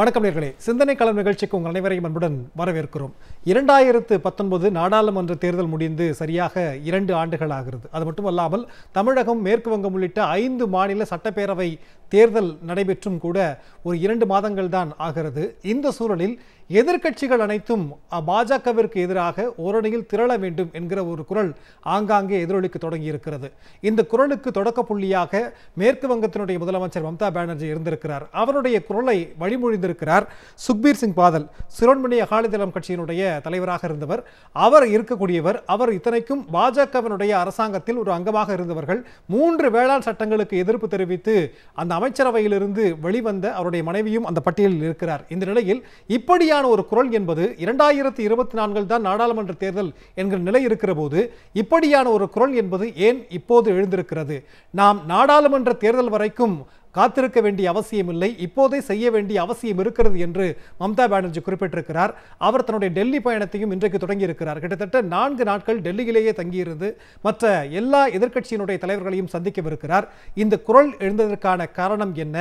வணக்கம் நேர்களே சிந்தனை கலர் நிகழ்ச்சிக்கு உங்கள் அனைவரையும் அன்புடன் வரவேற்கிறோம் இரண்டாயிரத்து பத்தொன்பது நாடாளுமன்ற தேர்தல் முடிந்து சரியாக இரண்டு ஆண்டுகள் ஆகிறது அது மட்டுமல்லாமல் தமிழகம் மேற்கு வங்கம் உள்ளிட்ட ஐந்து மாநில சட்டப்பேரவை தேர்தல் நடைபெற்றும் கூட ஒரு இரண்டு மாதங்கள் தான் ஆகிறது இந்த சூழலில் எதிர்கட்சிகள் அனைத்தும் பாஜகவிற்கு எதிராக ஓரணியில் திரள வேண்டும் என்கிற ஒரு குரல் ஆங்காங்கே எதிரொலிக்கு தொடங்கி இருக்கிறது இந்த குரலுக்கு தொடக்க புள்ளியாக மேற்கு வங்கத்தினுடைய முதலமைச்சர் மம்தா பானர்ஜி இருந்திருக்கிறார் அவருடைய குரலை வழிமொழிந்த வைத்திருக்கிறார் சுக்பீர் சிங் பாதல் சிரோன்மணி அகாலிதளம் கட்சியினுடைய தலைவராக இருந்தவர் அவர் இருக்கக்கூடியவர் அவர் இத்தனைக்கும் பாஜகவினுடைய அரசாங்கத்தில் ஒரு அங்கமாக இருந்தவர்கள் மூன்று வேளாண் சட்டங்களுக்கு எதிர்ப்பு தெரிவித்து அந்த அமைச்சரவையிலிருந்து வெளிவந்த அவருடைய மனைவியும் அந்த பட்டியலில் இருக்கிறார் இந்த நிலையில் இப்படியான ஒரு குரல் என்பது இரண்டாயிரத்தி இருபத்தி நான்கில் தான் நாடாளுமன்ற தேர்தல் என்கிற நிலை இருக்கிற போது இப்படியான ஒரு குரல் என்பது ஏன் இப்போது எழுந்திருக்கிறது நாம் நாடாளுமன்ற தேர்தல் வரைக்கும் காத்திருக்க வேண்டிய அவசியமில்லை இப்போதே செய்ய வேண்டிய அவசியம் இருக்கிறது என்று மம்தா பானர்ஜி குறிப்பிட்டிருக்கிறார் அவர் தன்னுடைய டெல்லி பயணத்தையும் இன்றைக்கு தொடங்கியிருக்கிறார் கிட்டத்தட்ட நான்கு நாட்கள் டெல்லியிலேயே தங்கியிருந்து மற்ற எல்லா எதிர்க்கட்சியினுடைய தலைவர்களையும் சந்திக்கவிருக்கிறார் இந்த குரல் எழுந்ததற்கான காரணம் என்ன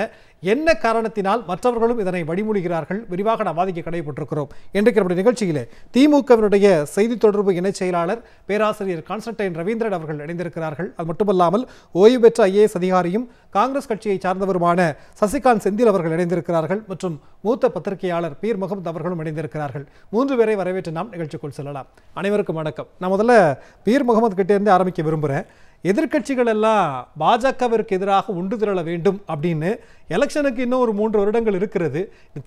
என்ன காரணத்தினால் மற்றவர்களும் இதனை வழிமொழிகிறார்கள் விரிவாக நாம் வாதிக்க கடைபட்டிருக்கிறோம் இன்றைக்கு நம்முடைய நிகழ்ச்சியில் திமுகவினுடைய செய்தி தொடர்பு இணைச் செயலாளர் பேராசிரியர் கான்ஸ்டன்டைன் ரவீந்திரன் அவர்கள் இணைந்திருக்கிறார்கள் அது மட்டுமல்லாமல் ஓய்வு பெற்ற ஐஏஎஸ் அதிகாரியும் காங்கிரஸ் கட்சியை சார்ந்தவருமான சசிகாந்த் செந்தில் அவர்கள் இணைந்திருக்கிறார்கள் மற்றும் மூத்த பத்திரிகையாளர் பீர் முகமது அவர்களும் இணைந்திருக்கிறார்கள் மூன்று பேரை வரவேற்று நாம் நிகழ்ச்சிக்குள் செல்லலாம் அனைவருக்கும் வணக்கம் நான் முதல்ல பீர் முகமது கிட்டேருந்து ஆரம்பிக்க விரும்புகிறேன் எதிர்கட்சிகள் எல்லாம் பாஜகவிற்கு எதிராக உண்டு திரள வேண்டும் அப்படின்னு எலெக்ஷனுக்கு இன்னும் ஒரு மூன்று வருடங்கள் இருக்கிறது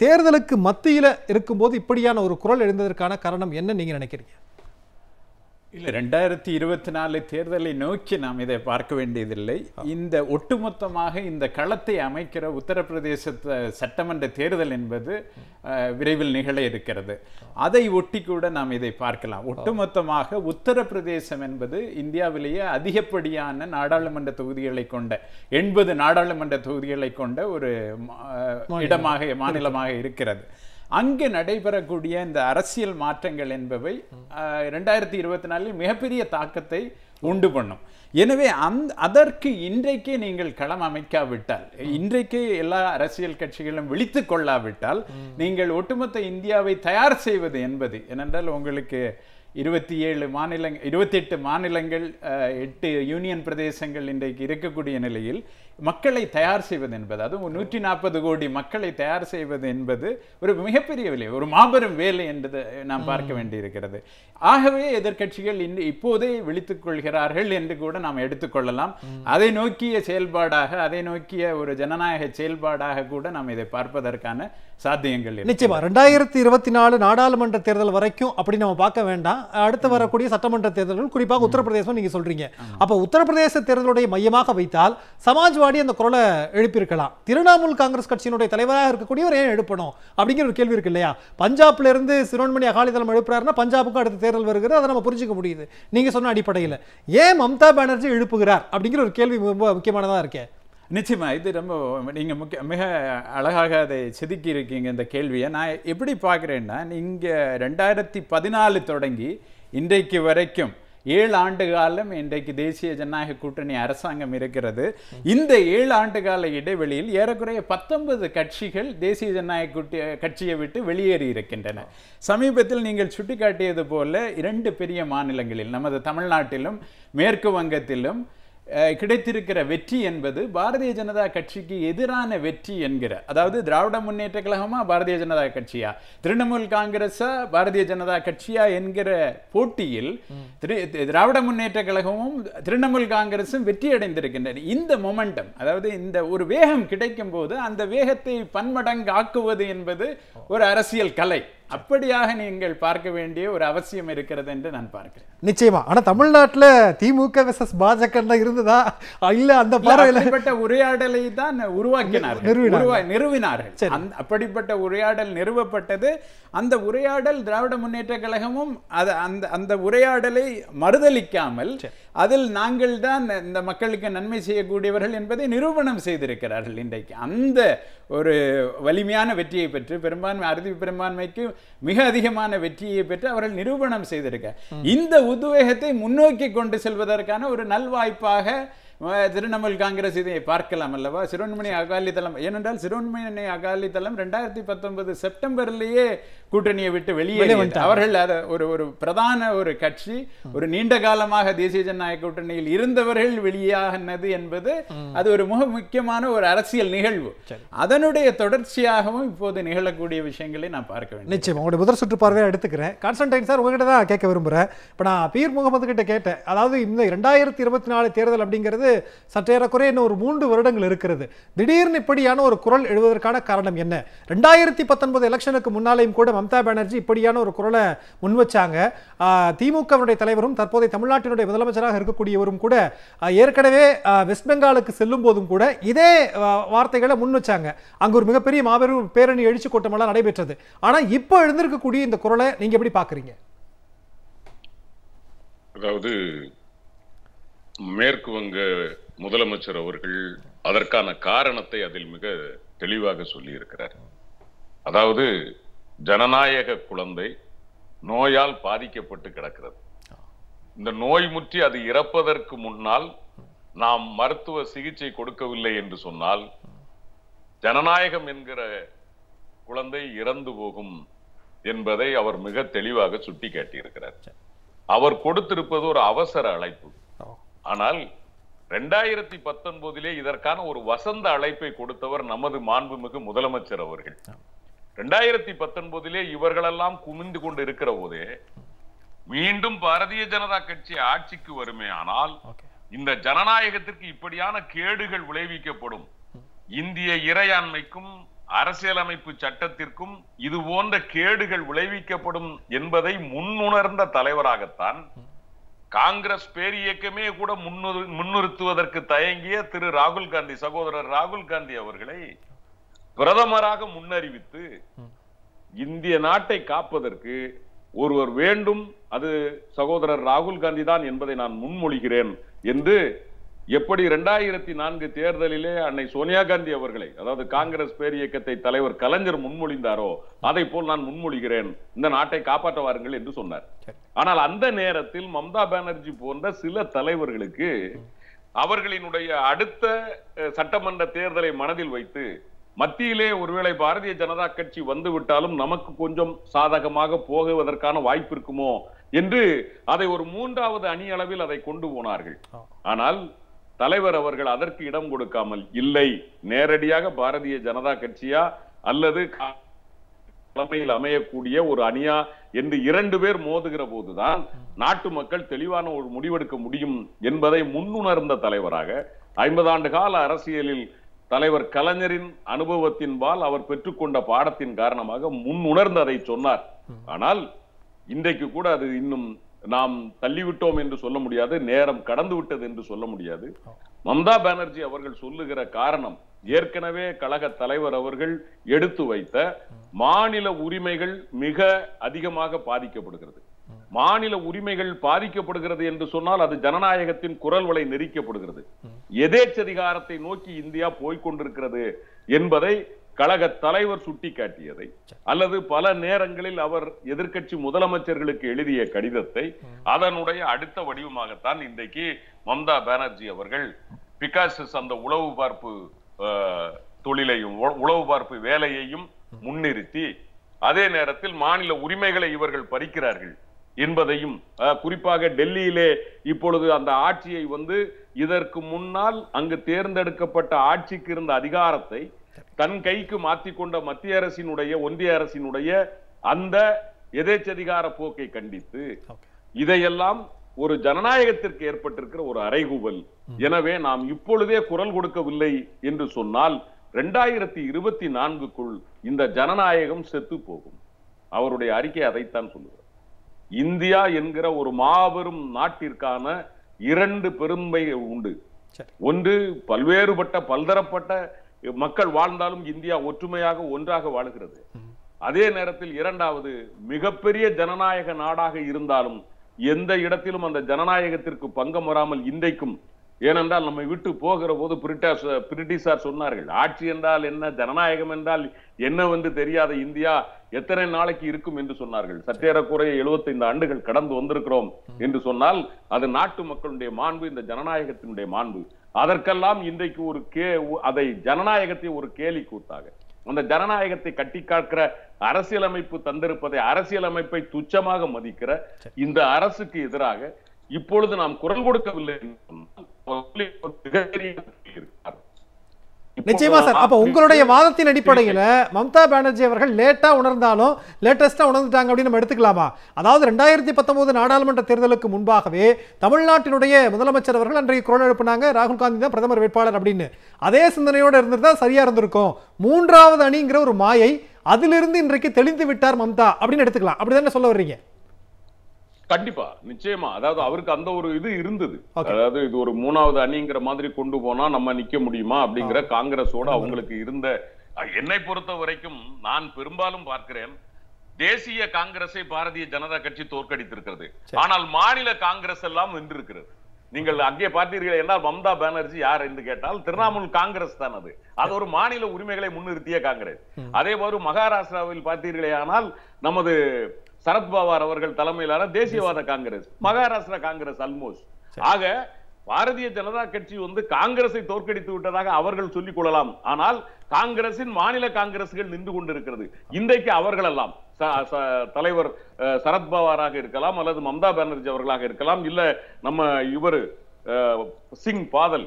தேர்தலுக்கு மத்தியில் இருக்கும்போது இப்படியான ஒரு குரல் எழுந்ததற்கான காரணம் என்ன நீங்கள் நினைக்கிறீங்க இல்லை ரெண்டாயிரத்தி இருபத்தி நாலு தேர்தலை நோக்கி நாம் இதை பார்க்க வேண்டியதில்லை இந்த ஒட்டுமொத்தமாக இந்த களத்தை அமைக்கிற உத்தரப்பிரதேச சட்டமன்ற தேர்தல் என்பது விரைவில் நிகழ இருக்கிறது அதை ஒட்டி கூட நாம் இதை பார்க்கலாம் ஒட்டுமொத்தமாக உத்தரப்பிரதேசம் என்பது இந்தியாவிலேயே அதிகப்படியான நாடாளுமன்ற தொகுதிகளை கொண்ட எண்பது நாடாளுமன்ற தொகுதிகளை கொண்ட ஒரு இடமாக மாநிலமாக இருக்கிறது அங்கு நடைபெறக்கூடிய இந்த அரசியல் மாற்றங்கள் என்பவை ரெண்டாயிரத்தி இருபத்தி நாலில் மிகப்பெரிய தாக்கத்தை உண்டு பண்ணும் எனவே அந்த அதற்கு இன்றைக்கே நீங்கள் களம் அமைக்காவிட்டால் இன்றைக்கே எல்லா அரசியல் கட்சிகளும் விழித்து கொள்ளாவிட்டால் நீங்கள் ஒட்டுமொத்த இந்தியாவை தயார் செய்வது என்பது ஏனென்றால் உங்களுக்கு இருபத்தி ஏழு மாநில இருபத்தி எட்டு மாநிலங்கள் எட்டு யூனியன் பிரதேசங்கள் இன்றைக்கு இருக்கக்கூடிய நிலையில் மக்களை தயார் செய்வது என்பது அதுவும் நூற்றி நாற்பது கோடி மக்களை தயார் செய்வது என்பது ஒரு மிகப்பெரிய விலை ஒரு மாபெரும் வேலை என்பது நாம் பார்க்க வேண்டியிருக்கிறது ஆகவே எதிர்கட்சிகள் இன்று இப்போதே விழித்துக் கொள்கிறார்கள் என்று கூட நாம் எடுத்துக்கொள்ளலாம் அதை நோக்கிய செயல்பாடாக அதை நோக்கிய ஒரு ஜனநாயக செயல்பாடாக கூட நாம் இதை பார்ப்பதற்கான சாத்தியங்கள் நிச்சயமா ரெண்டாயிரத்தி இருபத்தி நாலு நாடாளுமன்ற தேர்தல் வரைக்கும் அப்படி நம்ம பார்க்க வேண்டாம் அடுத்து வரக்கூடிய சட்டமன்ற தேர்தல்கள் குறிப்பாக உத்தரப்பிரதேசம் நீங்க சொல்றீங்க அப்ப உத்தரப்பிரதேச தேர்தலுடைய மையமாக வைத்தால் சமாஜ் வாடி அந்த குரலை எழுப்பியிருக்கலாம் திரிணாமுல் காங்கிரஸ் கட்சியினுடைய தலைவராக இருக்கக்கூடியவர் ஏன் எழுப்பணும் அப்படிங்கிற ஒரு கேள்வி இருக்கு இல்லையா பஞ்சாப்ல இருந்து சிரோன்மணி அகாலிதளம் எழுப்புறாருன்னா பஞ்சாபுக்கும் அடுத்த தேர்தல் வருகிறது அதை நம்ம புரிஞ்சுக்க முடியுது நீங்க சொன்ன அடிப்படையில் ஏன் மம்தா பானர்ஜி எழுப்புகிறார் அப்படிங்கிற ஒரு கேள்வி ரொம்ப முக்கியமானதாக இருக்கேன் நிச்சயமாக இது ரொம்ப நீங்கள் முக்கிய மிக அழகாக அதை செதுக்கி இருக்கீங்க இந்த கேள்வியை நான் எப்படி பார்க்குறேன்னா நீங்கள் ரெண்டாயிரத்தி பதினாலு தொடங்கி இன்றைக்கு வரைக்கும் ஏழு ஆண்டு காலம் இன்றைக்கு தேசிய ஜனநாயக கூட்டணி அரசாங்கம் இருக்கிறது இந்த ஏழு ஆண்டு கால இடைவெளியில் ஏறக்குறைய பத்தொன்பது கட்சிகள் தேசிய ஜனநாயக கூட்டி கட்சியை விட்டு வெளியேறி இருக்கின்றன சமீபத்தில் நீங்கள் சுட்டிக்காட்டியது போல இரண்டு பெரிய மாநிலங்களில் நமது தமிழ்நாட்டிலும் மேற்கு வங்கத்திலும் கிடைத்திருக்கிற வெற்றி என்பது பாரதிய ஜனதா கட்சிக்கு எதிரான வெற்றி என்கிற அதாவது திராவிட முன்னேற்ற கழகமா பாரதிய ஜனதா கட்சியா திரிணாமுல் காங்கிரஸா பாரதிய ஜனதா கட்சியா என்கிற போட்டியில் திராவிட முன்னேற்ற கழகமும் திரிணாமுல் காங்கிரஸும் வெற்றி அடைந்திருக்கின்றன இந்த மொமெண்டம் அதாவது இந்த ஒரு வேகம் கிடைக்கும் போது அந்த வேகத்தை பன்மடங்காக்குவது என்பது ஒரு அரசியல் கலை அப்படியாக நீங்கள் பார்க்க வேண்டிய ஒரு அவசியம் இருக்கிறது என்று நான் பார்க்கிறேன் நிச்சயமா ஆனா தமிழ்நாட்டில் திமுக விசஸ் பாஜக இருந்ததா இல்ல அந்த அப்படிப்பட்ட உரையாடலை தான் உருவாக்கினார்கள் நிறுவினார்கள் அப்படிப்பட்ட உரையாடல் நிறுவப்பட்டது அந்த உரையாடல் திராவிட முன்னேற்ற கழகமும் அது அந்த அந்த உரையாடலை மறுதளிக்காமல் அதில் நாங்கள் தான் இந்த மக்களுக்கு நன்மை செய்யக்கூடியவர்கள் என்பதை நிரூபணம் செய்திருக்கிறார்கள் இன்றைக்கு அந்த ஒரு வலிமையான வெற்றியை பெற்று பெரும்பான்மை அறுதி பெரும்பான்மைக்கு மிக அதிகமான வெற்றியை பெற்று அவர்கள் நிரூபணம் செய்திருக்க இந்த உத்வேகத்தை முன்னோக்கி கொண்டு செல்வதற்கான ஒரு நல்வாய்ப்பாக திருணாமுல் காங்கிரஸ் இதை பார்க்கலாம் அல்லவா சிறுவன்மணி அகாலிதளம் ஏனென்றால் சிறுவன்மணி அகாலிதளம் ரெண்டாயிரத்தி பத்தொன்பது செப்டம்பர்லேயே கூட்டணியை விட்டு வெளியே அவர்கள் அதை ஒரு ஒரு பிரதான ஒரு கட்சி ஒரு நீண்ட காலமாக தேசிய ஜனநாயக கூட்டணியில் இருந்தவர்கள் வெளியாகினது என்பது அது ஒரு மிக முக்கியமான ஒரு அரசியல் நிகழ்வு அதனுடைய தொடர்ச்சியாகவும் இப்போது நிகழக்கூடிய விஷயங்களை நான் பார்க்க வேண்டும் நிச்சயம் உங்களுடைய முதல் சுற்று பார்வையை எடுத்துக்கிறேன் கான்ஸ்டன்டைன் சார் உங்ககிட்ட தான் கேட்க விரும்புகிறேன் இப்போ நான் பீர் முகமது கிட்ட கேட்டேன் அதாவது இந்த ரெண்டாயிரத்தி இருபத்தி நாலு தேர்தல் அப்படிங்கிறது சற்றேறக்குறைய இன்னும் ஒரு மூன்று வருடங்கள் இருக்கிறது திடீர்னு இப்படியான ஒரு குரல் எழுவதற்கான காரணம் என்ன ரெண்டாயிரத்தி பத்தொன்பது எலெக்ஷனுக்கு முன்னாலேயும் கூட மம்தா பானர்ஜி இப்படியான ஒரு குரலை முன்வச்சாங்க திமுகவினுடைய தலைவரும் தற்போதைய தமிழ்நாட்டினுடைய முதலமைச்சராக இருக்கக்கூடியவரும் கூட ஏற்கனவே வெஸ்ட் பெங்காலுக்கு செல்லும் போதும் கூட இதே வார்த்தைகளை முன் வச்சாங்க அங்கு ஒரு மிகப்பெரிய மாபெரும் பேரணி எழுச்சி கூட்டமெல்லாம் நடைபெற்றது ஆனால் இப்போ எழுந்திருக்கக்கூடிய இந்த குரலை நீங்கள் எப்படி பார்க்குறீங்க அதாவது மேற்கு வங்க முதலமைச்சர் அவர்கள் அதற்கான காரணத்தை அதில் மிக தெளிவாக சொல்லியிருக்கிறார் அதாவது ஜனநாயக குழந்தை நோயால் பாதிக்கப்பட்டு கிடக்கிறது இந்த நோய் முற்றி அது இறப்பதற்கு முன்னால் நாம் மருத்துவ சிகிச்சை கொடுக்கவில்லை என்று சொன்னால் ஜனநாயகம் என்கிற குழந்தை இறந்து போகும் என்பதை அவர் மிக தெளிவாக சுட்டி காட்டியிருக்கிறார் அவர் கொடுத்திருப்பது ஒரு அவசர அழைப்பு ஆனால் ரெண்டாயிரத்தி பத்தொன்பதிலே இதற்கான ஒரு வசந்த அழைப்பை கொடுத்தவர் நமது மாண்புமிகு முதலமைச்சர் அவர்கள் ரெண்டாயிரத்தி பத்தொன்பதிலே இவர்களெல்லாம் குமிந்து கொண்டு இருக்கிற போதே மீண்டும் பாரதிய ஜனதா கட்சி ஆட்சிக்கு வருமே ஆனால் இந்த ஜனநாயகத்திற்கு இப்படியான கேடுகள் விளைவிக்கப்படும் இந்திய இறையாண்மைக்கும் அரசியலமைப்பு சட்டத்திற்கும் இது போன்ற கேடுகள் விளைவிக்கப்படும் என்பதை முன்னுணர்ந்த தலைவராகத்தான் காங்கிரஸ் பேரியக்கமே கூட முன்னிறு முன்னிறுத்துவதற்கு தயங்கிய திரு ராகுல் காந்தி சகோதரர் ராகுல் காந்தி அவர்களை பிரதமராக முன்னறிவித்து இந்திய நாட்டை காப்பதற்கு ஒருவர் வேண்டும் அது சகோதரர் ராகுல் காந்தி தான் என்பதை நான் முன்மொழிகிறேன் என்று எப்படி இரண்டாயிரத்தி நான்கு தேர்தலிலே அன்னை சோனியா காந்தி அவர்களை அதாவது காங்கிரஸ் பேர் இயக்கத்தை தலைவர் கலைஞர் முன்மொழிந்தாரோ அதை போல் நான் முன்மொழிகிறேன் இந்த நாட்டை காப்பாற்ற வாருங்கள் என்று சொன்னார் ஆனால் அந்த நேரத்தில் மம்தா பானர்ஜி போன்ற சில தலைவர்களுக்கு அவர்களினுடைய அடுத்த சட்டமன்ற தேர்தலை மனதில் வைத்து மத்தியிலே ஒருவேளை பாரதிய ஜனதா கட்சி வந்துவிட்டாலும் நமக்கு கொஞ்சம் சாதகமாக போகுவதற்கான வாய்ப்பு இருக்குமோ என்று அதை ஒரு மூன்றாவது அணி அளவில் அதை கொண்டு போனார்கள் ஆனால் தலைவர் அவர்கள் அதற்கு இடம் கொடுக்காமல் இல்லை நேரடியாக பாரதிய ஜனதா கட்சியா அல்லது தலைமையில் அமையக்கூடிய ஒரு அணியா என்று இரண்டு பேர் மோதுகிற போதுதான் நாட்டு மக்கள் தெளிவான ஒரு முடிவெடுக்க முடியும் என்பதை முன்னுணர்ந்த தலைவராக ஐம்பது ஆண்டு கால அரசியலில் தலைவர் கலைஞரின் அனுபவத்தின்பால் அவர் பெற்றுக்கொண்ட பாடத்தின் காரணமாக உணர்ந்து அதை சொன்னார் ஆனால் இன்றைக்கு கூட அது இன்னும் நாம் தள்ளிவிட்டோம் என்று சொல்ல முடியாது நேரம் கடந்து விட்டது என்று சொல்ல முடியாது மம்தா பானர்ஜி அவர்கள் சொல்லுகிற காரணம் ஏற்கனவே கழக தலைவர் அவர்கள் எடுத்து வைத்த மாநில உரிமைகள் மிக அதிகமாக பாதிக்கப்படுகிறது மாநில உரிமைகள் பாதிக்கப்படுகிறது என்று சொன்னால் அது ஜனநாயகத்தின் குரல் வலை நெறிக்கப்படுகிறது எதேச்சதிகாரத்தை நோக்கி இந்தியா போய்கொண்டிருக்கிறது என்பதை கழக தலைவர் சுட்டிக்காட்டியதை அல்லது பல நேரங்களில் அவர் எதிர்கட்சி முதலமைச்சர்களுக்கு எழுதிய கடிதத்தை அதனுடைய அடுத்த வடிவமாகத்தான் இன்றைக்கு மம்தா பானர்ஜி அவர்கள் பிகாசஸ் அந்த உளவு பார்ப்பு தொழிலையும் உளவு பார்ப்பு வேலையையும் முன்னிறுத்தி அதே நேரத்தில் மாநில உரிமைகளை இவர்கள் பறிக்கிறார்கள் என்பதையும் குறிப்பாக டெல்லியிலே இப்பொழுது அந்த ஆட்சியை வந்து இதற்கு முன்னால் அங்கு தேர்ந்தெடுக்கப்பட்ட ஆட்சிக்கு இருந்த அதிகாரத்தை தன் கைக்கு மாற்றிக்கொண்ட மத்திய அரசினுடைய ஒன்றிய அரசினுடைய அந்த எதேச்சதிகார போக்கை கண்டித்து இதையெல்லாம் ஒரு ஜனநாயகத்திற்கு ஏற்பட்டிருக்கிற ஒரு அறைகூவல் எனவே நாம் இப்பொழுதே குரல் கொடுக்கவில்லை என்று சொன்னால் இரண்டாயிரத்தி இருபத்தி நான்குக்குள் இந்த ஜனநாயகம் செத்து போகும் அவருடைய அறிக்கை அதைத்தான் சொல்லுகிறார் இந்தியா என்கிற ஒரு மாபெரும் நாட்டிற்கான இரண்டு பெருமை உண்டு ஒன்று பல்வேறுபட்ட பல்தரப்பட்ட மக்கள் வாழ்ந்தாலும் இந்தியா ஒற்றுமையாக ஒன்றாக வாழுகிறது அதே நேரத்தில் இரண்டாவது மிகப்பெரிய ஜனநாயக நாடாக இருந்தாலும் எந்த இடத்திலும் அந்த ஜனநாயகத்திற்கு பங்கம் வராமல் இன்றைக்கும் ஏனென்றால் நம்மை விட்டு போகிற போது பிரிட்டிஷார் சொன்னார்கள் ஆட்சி என்றால் என்ன ஜனநாயகம் என்றால் என்ன வந்து தெரியாத இந்தியா எத்தனை நாளைக்கு இருக்கும் என்று சொன்னார்கள் சற்றேறக்குறைய எழுபத்தைந்து ஆண்டுகள் கடந்து வந்திருக்கிறோம் என்று சொன்னால் அது நாட்டு மக்களுடைய மாண்பு இந்த ஜனநாயகத்தினுடைய மாண்பு அதற்கெல்லாம் இன்றைக்கு ஒரு கே அதை ஜனநாயகத்தை ஒரு கேலி கூத்தாக அந்த ஜனநாயகத்தை கட்டி காக்கிற அரசியலமைப்பு தந்திருப்பதை அரசியலமைப்பை துச்சமாக மதிக்கிற இந்த அரசுக்கு எதிராக இப்பொழுது நாம் குரல் கொடுக்கவில்லை நிச்சயமா சார் அப்ப உங்களுடைய வாதத்தின் அடிப்படையில மம்தா பானர்ஜி அவர்கள் லேட்டா உணர்ந்தாலும் லேட்டஸ்டா உணர்ந்துட்டாங்க அப்படின்னு நம்ம எடுத்துக்கலாமா அதாவது ரெண்டாயிரத்தி பத்தொன்பது நாடாளுமன்ற தேர்தலுக்கு முன்பாகவே தமிழ்நாட்டினுடைய முதலமைச்சர் அவர்கள் அன்றைக்கு குரல் எழுப்பினாங்க ராகுல் காந்தி தான் பிரதமர் வேட்பாளர் அப்படின்னு அதே சிந்தனையோடு இருந்திருந்தா சரியா இருந்திருக்கும் மூன்றாவது அணிங்கிற ஒரு மாயை அதிலிருந்து இன்றைக்கு தெளிந்து விட்டார் மம்தா அப்படின்னு எடுத்துக்கலாம் அப்படிதானே சொல்ல வர்றீங்க கண்டிப்பா நிச்சயமா அதாவது அவருக்கு அந்த ஒரு இது இருந்தது அதாவது இது ஒரு மூணாவது அணிங்கிற மாதிரி கொண்டு போனா நம்ம நிக்க முடியுமா அப்படிங்கிற காங்கிரஸோட அவங்களுக்கு இருந்த என்னை பொறுத்த வரைக்கும் நான் பெரும்பாலும் பார்க்கிறேன் தேசிய காங்கிரஸை பாரதிய ஜனதா கட்சி தோற்கடித்திருக்கிறது ஆனால் மாநில காங்கிரஸ் எல்லாம் வென்றிருக்கிறது நீங்கள் அங்கே பார்த்தீர்கள் என்றால் மம்தா பானர்ஜி யார் என்று கேட்டால் திரிணாமுல் காங்கிரஸ் தான் அது அது ஒரு மாநில உரிமைகளை முன்னிறுத்திய காங்கிரஸ் அதே மாதிரி மகாராஷ்டிராவில் பார்த்தீர்களே ஆனால் நமது சரத்பவார் அவர்கள் தலைமையிலான தேசியவாத காங்கிரஸ் மகாராஷ்டிரா காங்கிரஸ் அல்மோஸ்ட் ஆக பாரதிய ஜனதா கட்சி வந்து காங்கிரஸை தோற்கடித்து விட்டதாக அவர்கள் சொல்லிக் கொள்ளலாம் ஆனால் காங்கிரசின் மாநில காங்கிரஸ்கள் நின்று கொண்டிருக்கிறது இன்றைக்கு அவர்கள் எல்லாம் தலைவர் சரத்பவாராக இருக்கலாம் அல்லது மம்தா பானர்ஜி அவர்களாக இருக்கலாம் இல்ல நம்ம இவர் சிங் பாதல்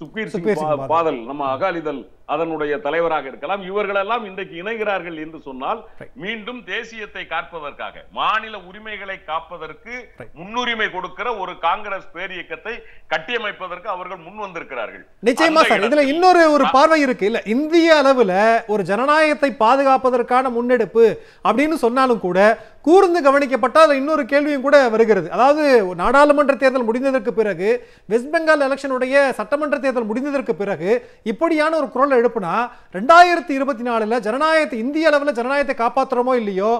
சுக்வீர் சிங் பாதல் நம்ம அகாலிதள் அதனுடைய தலைவராக இருக்கலாம் இவர்களெல்லாம் இன்றைக்கு இணைகிறார்கள் என்று சொன்னால் மீண்டும் தேசியத்தை காப்பதற்காக மாநில உரிமைகளை காப்பதற்கு முன்னுரிமை கொடுக்கிற ஒரு காங்கிரஸ் பேரியக்கத்தை கட்டியமைப்பதற்கு அவர்கள் முன் வந்திருக்கிறார்கள் நிச்சயமா சார் இதுல இன்னொரு ஒரு பார்வை இருக்கு இல்ல இந்திய அளவுல ஒரு ஜனநாயகத்தை பாதுகாப்பதற்கான முன்னெடுப்பு அப்படின்னு சொன்னாலும் கூட கூர்ந்து கவனிக்கப்பட்ட இன்னொரு கேள்வியும் கூட வருகிறது அதாவது நாடாளுமன்ற தேர்தல் முடிந்ததற்கு பிறகு வெஸ்ட் பெங்கால் எலெக்ஷனுடைய சட்டமன்ற தேர்தல் முடிந்ததற்கு பிறகு இப்படியான ஒரு குரல் குரல் எழுப்புனா ரெண்டாயிரத்தி இருபத்தி நாலுல ஜனநாயகத்தை இந்திய அளவில் ஜனநாயகத்தை காப்பாற்றுறோமோ இல்லையோ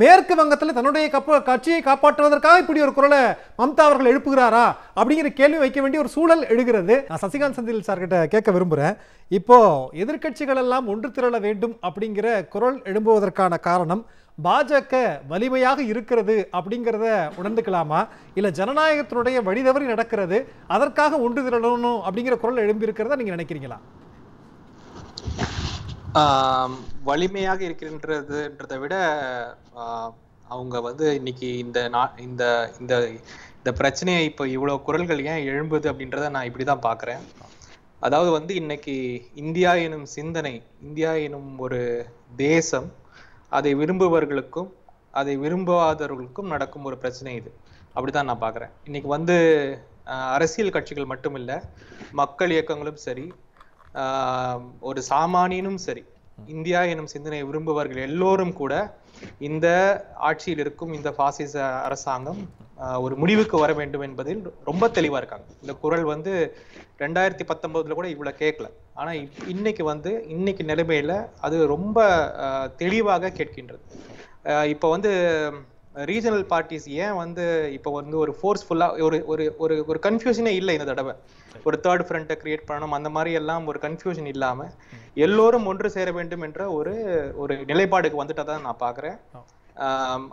மேற்கு வங்கத்தில் தன்னுடைய கப்ப கட்சியை காப்பாற்றுவதற்காக இப்படி ஒரு குரலை மம்தா அவர்கள் எழுப்புகிறாரா அப்படிங்கிற கேள்வி வைக்க வேண்டிய ஒரு சூழல் எழுகிறது நான் சசிகாந்த் செந்தில் சார்கிட்ட கேட்க விரும்புகிறேன் இப்போ எதிர்கட்சிகள் எல்லாம் ஒன்று திரள வேண்டும் அப்படிங்கிற குரல் எழும்புவதற்கான காரணம் பாஜக வலிமையாக இருக்கிறது அப்படிங்கிறத உணர்ந்துக்கலாமா இல்லை ஜனநாயகத்தினுடைய வழிதவறி நடக்கிறது அதற்காக ஒன்று திரளணும் அப்படிங்கிற குரல் எழும்பியிருக்கிறதா நீங்கள் நினைக்கிறீங்களா வலிமையாக இருக்கின்றதுன்றதை விட அவங்க வந்து இன்னைக்கு இந்த இந்த இந்த இந்த பிரச்சனையை இப்போ இவ்வளோ குரல்கள் ஏன் எழும்புது அப்படின்றத நான் இப்படி தான் பார்க்குறேன் அதாவது வந்து இன்னைக்கு இந்தியா எனும் சிந்தனை இந்தியா எனும் ஒரு தேசம் அதை விரும்புபவர்களுக்கும் அதை விரும்பாதவர்களுக்கும் நடக்கும் ஒரு பிரச்சனை இது அப்படிதான் நான் பார்க்குறேன் இன்னைக்கு வந்து அரசியல் கட்சிகள் மட்டுமில்லை மக்கள் இயக்கங்களும் சரி ஒரு சாமானியனும் சரி இந்தியா எனும் சிந்தனை விரும்புபவர்கள் எல்லோரும் கூட இந்த ஆட்சியில் இருக்கும் இந்த பாசிச அரசாங்கம் ஒரு முடிவுக்கு வர வேண்டும் என்பதில் ரொம்ப தெளிவா இருக்காங்க இந்த குரல் வந்து ரெண்டாயிரத்தி பத்தொன்பதுல கூட இவ்வளவு கேட்கல ஆனா இன்னைக்கு வந்து இன்னைக்கு நிலைமையில அது ரொம்ப தெளிவாக கேட்கின்றது இப்ப வந்து ரீஜனல் பார்ட்டிஸ் ஏன் வந்து இப்போ வந்து ஒரு ஃபோர்ஸ்ஃபுல்லா ஒரு ஒரு ஒரு ஒரு கன்ஃபியூஷனே இல்லை இந்த தடவை ஒரு தேர்ட் ஃப்ரண்ட்டை கிரியேட் பண்ணணும் அந்த மாதிரி எல்லாம் ஒரு கன்ஃபியூஷன் இல்லாமல் எல்லோரும் ஒன்று சேர வேண்டும் என்ற ஒரு ஒரு நிலைப்பாடுக்கு வந்துட்டா தான் நான் பார்க்குறேன்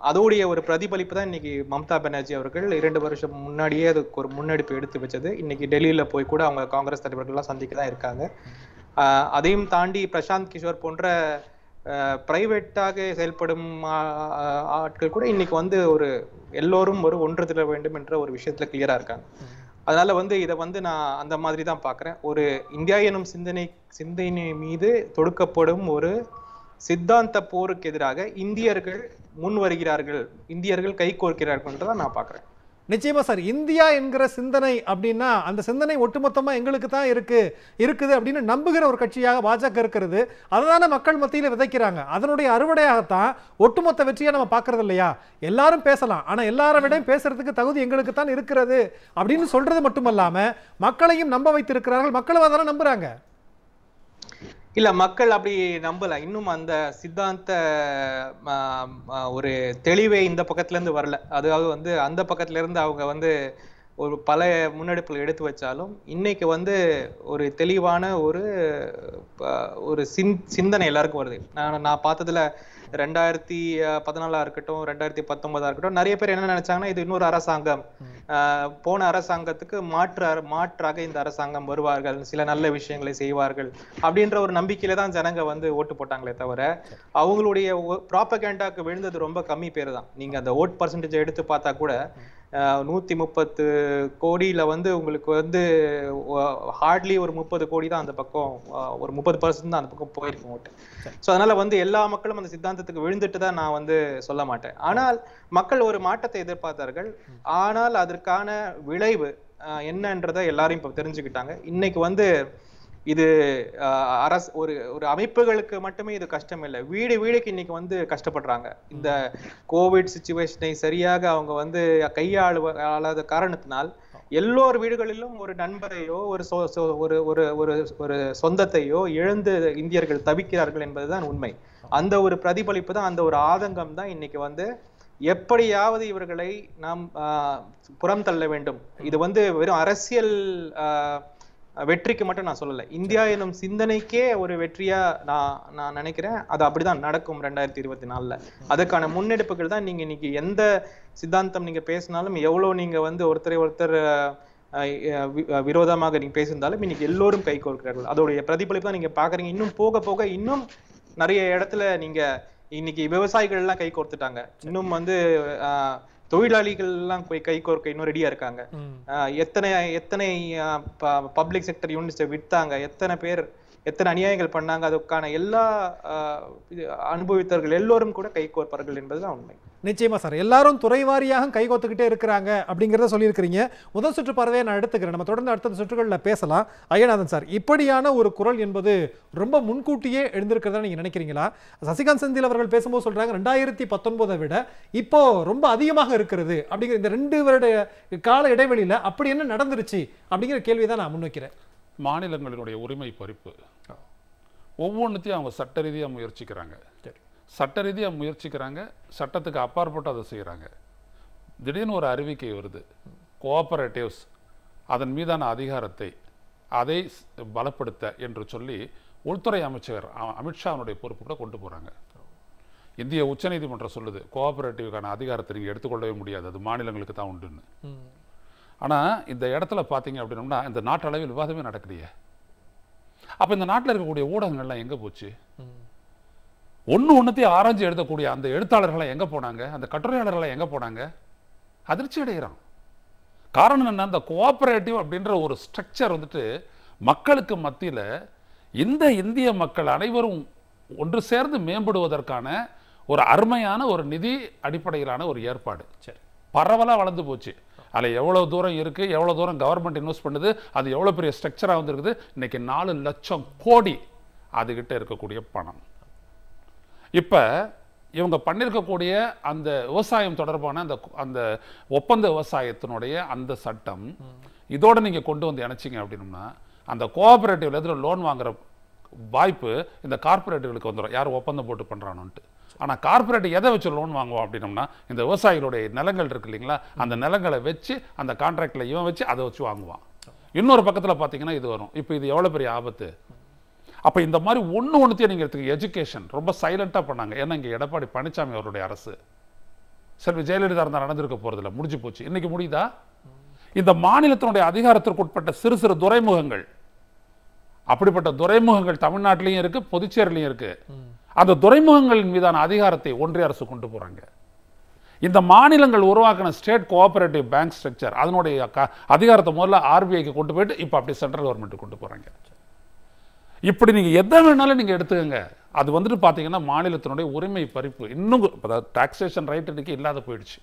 அதோடைய ஒரு பிரதிபலிப்பு தான் இன்னைக்கு மம்தா பானர்ஜி அவர்கள் இரண்டு வருஷம் முன்னாடியே அதுக்கு ஒரு முன்னெடுப்பு எடுத்து வச்சது இன்னைக்கு டெல்லியில் போய் கூட அவங்க காங்கிரஸ் தலைவர்கள்லாம் சந்திக்க தான் இருக்காங்க அதையும் தாண்டி பிரசாந்த் கிஷோர் போன்ற பிரைவேட்டாக செயல்படும் ஆட்கள் கூட இன்னைக்கு வந்து ஒரு எல்லோரும் ஒரு ஒன்று திர வேண்டும் என்ற ஒரு விஷயத்துல கிளியரா இருக்காங்க அதனால வந்து இதை வந்து நான் அந்த மாதிரி தான் பார்க்குறேன் ஒரு இந்தியா எனும் சிந்தனை சிந்தனை மீது தொடுக்கப்படும் ஒரு சித்தாந்த போருக்கு எதிராக இந்தியர்கள் முன் வருகிறார்கள் இந்தியர்கள் கை கோர்க்கிறார்கள் தான் நான் பார்க்குறேன் நிச்சயமா சார் இந்தியா என்கிற சிந்தனை அப்படின்னா அந்த சிந்தனை ஒட்டுமொத்தமாக எங்களுக்கு தான் இருக்கு இருக்குது அப்படின்னு நம்புகிற ஒரு கட்சியாக பாஜக இருக்கிறது அதை தானே மக்கள் மத்தியில் விதைக்கிறாங்க அதனுடைய அறுவடையாகத்தான் ஒட்டுமொத்த வெற்றியை நம்ம பார்க்கறது இல்லையா எல்லாரும் பேசலாம் ஆனால் எல்லார விடையும் பேசுறதுக்கு தகுதி எங்களுக்கு தான் இருக்கிறது அப்படின்னு சொல்றது மட்டுமல்லாம மக்களையும் நம்ப வைத்திருக்கிறார்கள் மக்களும் அதெல்லாம் நம்புறாங்க இல்ல மக்கள் அப்படி நம்பல இன்னும் அந்த சித்தாந்த ஒரு தெளிவே இந்த பக்கத்துல இருந்து வரல அதாவது வந்து அந்த பக்கத்துல இருந்து அவங்க வந்து ஒரு பல முன்னெடுப்புகள் எடுத்து வச்சாலும் இன்னைக்கு வந்து ஒரு தெளிவான ஒரு ஒரு சிந்தனை எல்லாருக்கும் வருது நான் நான் பார்த்ததுல ரெண்டாயிரத்தி பதினாலா இருக்கட்டும் ரெண்டாயிரத்தி பத்தொன்பதா இருக்கட்டும் நிறைய பேர் என்ன நினைச்சாங்கன்னா இது இன்னொரு அரசாங்கம் போன அரசாங்கத்துக்கு மாற்று மாற்றாக இந்த அரசாங்கம் வருவார்கள் சில நல்ல விஷயங்களை செய்வார்கள் அப்படின்ற ஒரு நம்பிக்கையில தான் ஜனங்க வந்து ஓட்டு போட்டாங்களே தவிர அவங்களுடைய ப்ராப்பகேண்டாக்கு விழுந்தது ரொம்ப கம்மி பேர் தான் நீங்க அந்த ஓட் பர்சன்டேஜ் எடுத்து பார்த்தா கூட நூற்றி முப்பத்து கோடியில வந்து உங்களுக்கு வந்து ஹார்ட்லி ஒரு முப்பது கோடி தான் அந்த பக்கம் ஒரு முப்பது பர்சன்ட் தான் அந்த பக்கம் போயிருக்கும் ஓட்டு ஸோ அதனால வந்து எல்லா மக்களும் அந்த சித்தாந்தத்துக்கு விழுந்துட்டு தான் நான் வந்து சொல்ல மாட்டேன் ஆனால் மக்கள் ஒரு மாற்றத்தை எதிர்பார்த்தார்கள் ஆனால் அதற்கான விளைவு என்னன்றதை எல்லாரும் இப்போ தெரிஞ்சுக்கிட்டாங்க இன்னைக்கு வந்து இது அரசு ஒரு ஒரு அமைப்புகளுக்கு மட்டுமே இது கஷ்டம் இல்லை வீடு வீடுக்கு இன்னைக்கு வந்து கஷ்டப்படுறாங்க இந்த கோவிட் சுச்சுவேஷனை சரியாக அவங்க வந்து கையாளாத காரணத்தினால் எல்லோர் வீடுகளிலும் ஒரு நண்பரையோ ஒரு ஒரு ஒரு ஒரு ஒரு சொந்தத்தையோ இழந்து இந்தியர்கள் தவிக்கிறார்கள் என்பதுதான் உண்மை அந்த ஒரு பிரதிபலிப்பு தான் அந்த ஒரு ஆதங்கம் தான் இன்னைக்கு வந்து எப்படியாவது இவர்களை நாம் புறம் தள்ள வேண்டும் இது வந்து வெறும் அரசியல் ஆஹ் வெற்றிக்கு மட்டும் நான் சொல்லலை இந்தியா எனும் சிந்தனைக்கே ஒரு வெற்றியா நான் நான் நினைக்கிறேன் அது அப்படிதான் நடக்கும் ரெண்டாயிரத்தி இருபத்தி நாலுல அதுக்கான முன்னெடுப்புகள் தான் நீங்க இன்னைக்கு எந்த சித்தாந்தம் நீங்க பேசினாலும் எவ்வளவு நீங்க வந்து ஒருத்தரை ஒருத்தர் விரோதமாக நீங்க பேசியிருந்தாலும் இன்னைக்கு எல்லோரும் கை கோர்க்கிறார்கள் அதோடைய பிரதிபலிப்பு தான் நீங்க பாக்குறீங்க இன்னும் போக போக இன்னும் நிறைய இடத்துல நீங்க இன்னைக்கு விவசாயிகள் எல்லாம் கை கோர்த்துட்டாங்க இன்னும் வந்து ஆஹ் தொழிலாளிகள்லாம் போய் கைகோர்க்க இன்னும் ரெடியா இருக்காங்க எத்தனை எத்தனை பப்ளிக் செக்டர் யூனிட்ஸை விற்றாங்க எத்தனை பேர் எத்தனை அநியாயங்கள் பண்ணாங்க அதுக்கான எல்லா அனுபவித்தவர்கள் எல்லோரும் கூட கைகோர்ப்பார்கள் என்பதுதான் உண்மை நிச்சயமாக சார் எல்லாரும் துறை வாரியாக கைகோத்துக்கிட்டே இருக்கிறாங்க அப்படிங்கிறத சொல்லியிருக்கிறீங்க முதல் சுற்று பறவையை நான் எடுத்துக்கிறேன் நம்ம தொடர்ந்து அடுத்த சுற்றுகளில் பேசலாம் ஐயநாதன் சார் இப்படியான ஒரு குரல் என்பது ரொம்ப முன்கூட்டியே எழுந்திருக்கிறதா நீங்கள் நினைக்கிறீங்களா சசிகாந்த் செந்தில் அவர்கள் பேசும்போது சொல்கிறாங்க ரெண்டாயிரத்தி பத்தொன்பதை விட இப்போ ரொம்ப அதிகமாக இருக்கிறது அப்படிங்கிற இந்த ரெண்டு வருட கால இடைவெளியில் அப்படி என்ன நடந்துருச்சு அப்படிங்கிற கேள்வி தான் நான் முன்வைக்கிறேன் மாநிலங்களினுடைய உரிமை பறிப்பு ஒவ்வொன்றுத்தையும் அவங்க சட்ட ரீதியாக முயற்சிக்கிறாங்க சரி சட்ட ரீதியாக முயற்சிக்கிறாங்க சட்டத்துக்கு அப்பாற்பட்டு அதை செய்கிறாங்க திடீர்னு ஒரு அறிவிக்கை வருது கோஆபரேட்டிவ்ஸ் அதன் மீதான அதிகாரத்தை அதை பலப்படுத்த என்று சொல்லி உள்துறை அமைச்சர் அமித்ஷாவுடைய பொறுப்பு கூட கொண்டு போகிறாங்க இந்திய உச்சநீதிமன்றம் சொல்லுது கோஆபரேட்டிவ்க்கான அதிகாரத்தை நீங்கள் எடுத்துக்கொள்ளவே முடியாது அது மாநிலங்களுக்கு தான் உண்டுன்னு ஆனால் இந்த இடத்துல பார்த்தீங்க அப்படின்னா இந்த நாட்டளவில் விவாதமே நடக்கலையே அப்போ இந்த நாட்டில் இருக்கக்கூடிய ஊடகங்கள்லாம் எங்கே போச்சு ஒன்று ஒன்றுத்தையும் ஆராய்ச்சி எழுதக்கூடிய அந்த எழுத்தாளர்களை எங்கே போனாங்க அந்த கட்டுரையாளர்களை எங்கே போனாங்க அதிர்ச்சி அடைகிறான் காரணம் என்ன அந்த கோஆப்ரேட்டிவ் அப்படின்ற ஒரு ஸ்ட்ரக்சர் வந்துட்டு மக்களுக்கு மத்தியில் இந்த இந்திய மக்கள் அனைவரும் ஒன்று சேர்ந்து மேம்படுவதற்கான ஒரு அருமையான ஒரு நிதி அடிப்படையிலான ஒரு ஏற்பாடு சரி பரவலாக வளர்ந்து போச்சு அதில் எவ்வளோ தூரம் இருக்குது எவ்வளோ தூரம் கவர்மெண்ட் இன்வெஸ்ட் பண்ணுது அது எவ்வளோ பெரிய ஸ்ட்ரக்சராக வந்துருக்குது இன்றைக்கி நாலு லட்சம் கோடி அதுக்கிட்ட இருக்கக்கூடிய பணம் இப்போ இவங்க பண்ணியிருக்கக்கூடிய அந்த விவசாயம் தொடர்பான அந்த அந்த ஒப்பந்த விவசாயத்தினுடைய அந்த சட்டம் இதோட நீங்கள் கொண்டு வந்து இணைச்சிங்க அப்படின்னம்னா அந்த கோஆபரேட்டிவ்ல எதிர லோன் வாங்குற வாய்ப்பு இந்த கார்பரேட்டிவ்களுக்கு வந்துடும் யார் ஒப்பந்தம் போட்டு பண்ணுறானுன்ட்டு ஆனால் கார்பரேட் எதை வச்சு லோன் வாங்குவோம் அப்படின்னம்னா இந்த விவசாயிகளுடைய நிலங்கள் இருக்கு இல்லைங்களா அந்த நிலங்களை வச்சு அந்த கான்ட்ராக்டில் இவன் வச்சு அதை வச்சு வாங்குவான் இன்னொரு பக்கத்தில் பார்த்தீங்கன்னா இது வரும் இப்போ இது எவ்வளோ பெரிய ஆபத்து அப்போ இந்த மாதிரி ஒன்று ஒன்றுத்தையும் நீங்கள் எடுத்துக்க எஜுகேஷன் ரொம்ப சைலண்ட்டாக பண்ணாங்க ஏன்னா இங்கே எடப்பாடி பழனிசாமி அவருடைய அரசு செல்வி ஜெயலலிதா இருந்தால் நடந்திருக்க போகிறதில்ல முடிஞ்சு போச்சு இன்றைக்கி முடியுதா இந்த மாநிலத்தினுடைய அதிகாரத்திற்கு உட்பட்ட சிறு சிறு துறைமுகங்கள் அப்படிப்பட்ட துறைமுகங்கள் தமிழ்நாட்டிலையும் இருக்குது புதுச்சேரிலையும் இருக்குது அந்த துறைமுகங்களின் மீதான அதிகாரத்தை ஒன்றிய அரசு கொண்டு போகிறாங்க இந்த மாநிலங்கள் உருவாக்கின ஸ்டேட் கோஆபரேட்டிவ் பேங்க் ஸ்ட்ரக்சர் அதனுடைய அதிகாரத்தை முதல்ல ஆர்பிஐக்கு கொண்டு போயிட்டு இப்போ அப்படி சென்ட்ரல் கவர்மெண்ட்டுக்கு கொண்டு போகிறாங்க இப்படி நீங்கள் எதை வேணாலும் நீங்கள் எடுத்துக்கங்க அது வந்துட்டு பார்த்தீங்கன்னா மாநிலத்தினுடைய உரிமை பறிப்பு இன்னும் அதாவது டாக்ஸேஷன் ரைட் இன்றைக்கி இல்லாத போயிடுச்சு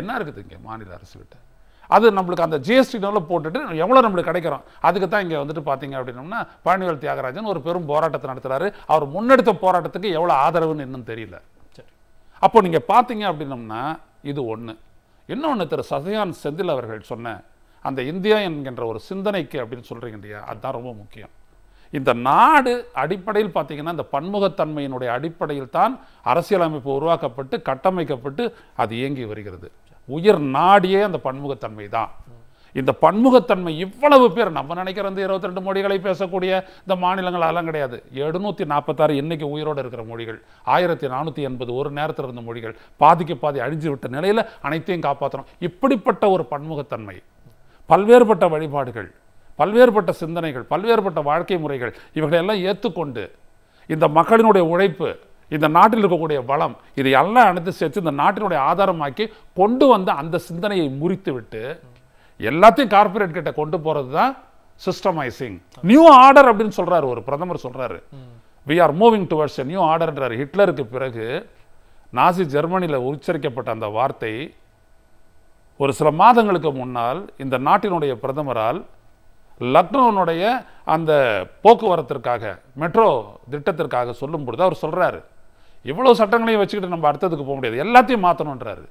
என்ன இருக்குது இங்கே மாநில அரசு கிட்ட அது நம்மளுக்கு அந்த ஜிஎஸ்டி நல்ல போட்டுட்டு எவ்வளோ நம்மளுக்கு கிடைக்கிறோம் அதுக்கு தான் இங்கே வந்துட்டு பார்த்தீங்க அப்படின்னோம்னா பழனிவேல் தியாகராஜன் ஒரு பெரும் போராட்டத்தை நடத்துகிறாரு அவர் முன்னெடுத்த போராட்டத்துக்கு எவ்வளோ ஆதரவுன்னு இன்னும் தெரியல அப்போ நீங்கள் பார்த்தீங்க அப்படின்னம்னா இது ஒன்று இன்னொன்று திரு சசிகாந்த் செந்தில் அவர்கள் சொன்ன அந்த இந்தியா என்கின்ற ஒரு சிந்தனைக்கு அப்படின்னு சொல்கிறீங்க இல்லையா அதுதான் ரொம்ப முக்கியம் இந்த நாடு அடிப்படையில் பார்த்தீங்கன்னா இந்த பன்முகத்தன்மையினுடைய அடிப்படையில் தான் அரசியலமைப்பு உருவாக்கப்பட்டு கட்டமைக்கப்பட்டு அது இயங்கி வருகிறது உயிர் நாடியே அந்த பன்முகத்தன்மை தான் இந்த பன்முகத்தன்மை இவ்வளவு பேர் நம்ம நினைக்கிற இந்த இருபத்தி ரெண்டு மொழிகளை பேசக்கூடிய இந்த மாநிலங்கள் அதெல்லாம் கிடையாது எழுநூத்தி நாற்பத்தாறு இன்னைக்கு உயிரோடு இருக்கிற மொழிகள் ஆயிரத்தி நானூற்றி எண்பது ஒரு நேரத்தில் இருந்த மொழிகள் பாதிக்கு பாதி அழிஞ்சு விட்ட நிலையில் அனைத்தையும் காப்பாற்றணும் இப்படிப்பட்ட ஒரு பன்முகத்தன்மை பல்வேறுபட்ட வழிபாடுகள் பல்வேறுபட்ட சிந்தனைகள் பல்வேறுபட்ட வாழ்க்கை முறைகள் எல்லாம் ஏற்றுக்கொண்டு இந்த மக்களினுடைய உழைப்பு இந்த நாட்டில் இருக்கக்கூடிய வளம் இதை எல்லாம் அனைத்து சேர்த்து இந்த நாட்டினுடைய ஆதாரமாக்கி கொண்டு வந்து அந்த சிந்தனையை முறித்து விட்டு எல்லாத்தையும் கார்பரேட் கிட்ட கொண்டு போகிறது தான் சிஸ்டமைசிங் நியூ ஆர்டர் அப்படின்னு சொல்கிறாரு ஒரு பிரதமர் சொல்கிறாரு we are moving towards new ஆர்டர்ன்றார் ஹிட்லருக்கு பிறகு நாசி ஜெர்மனியில் உச்சரிக்கப்பட்ட அந்த வார்த்தை ஒரு சில மாதங்களுக்கு முன்னால் இந்த நாட்டினுடைய பிரதமரால் லக்னோனுடைய அந்த போக்குவரத்திற்காக மெட்ரோ திட்டத்திற்காக சொல்லும் பொழுது அவர் சொல்கிறாரு இவ்வளோ சட்டங்களையும் வச்சுக்கிட்டு நம்ம அடுத்ததுக்கு போக முடியாது எல்லாத்தையும் மாற்றணுன்றாரு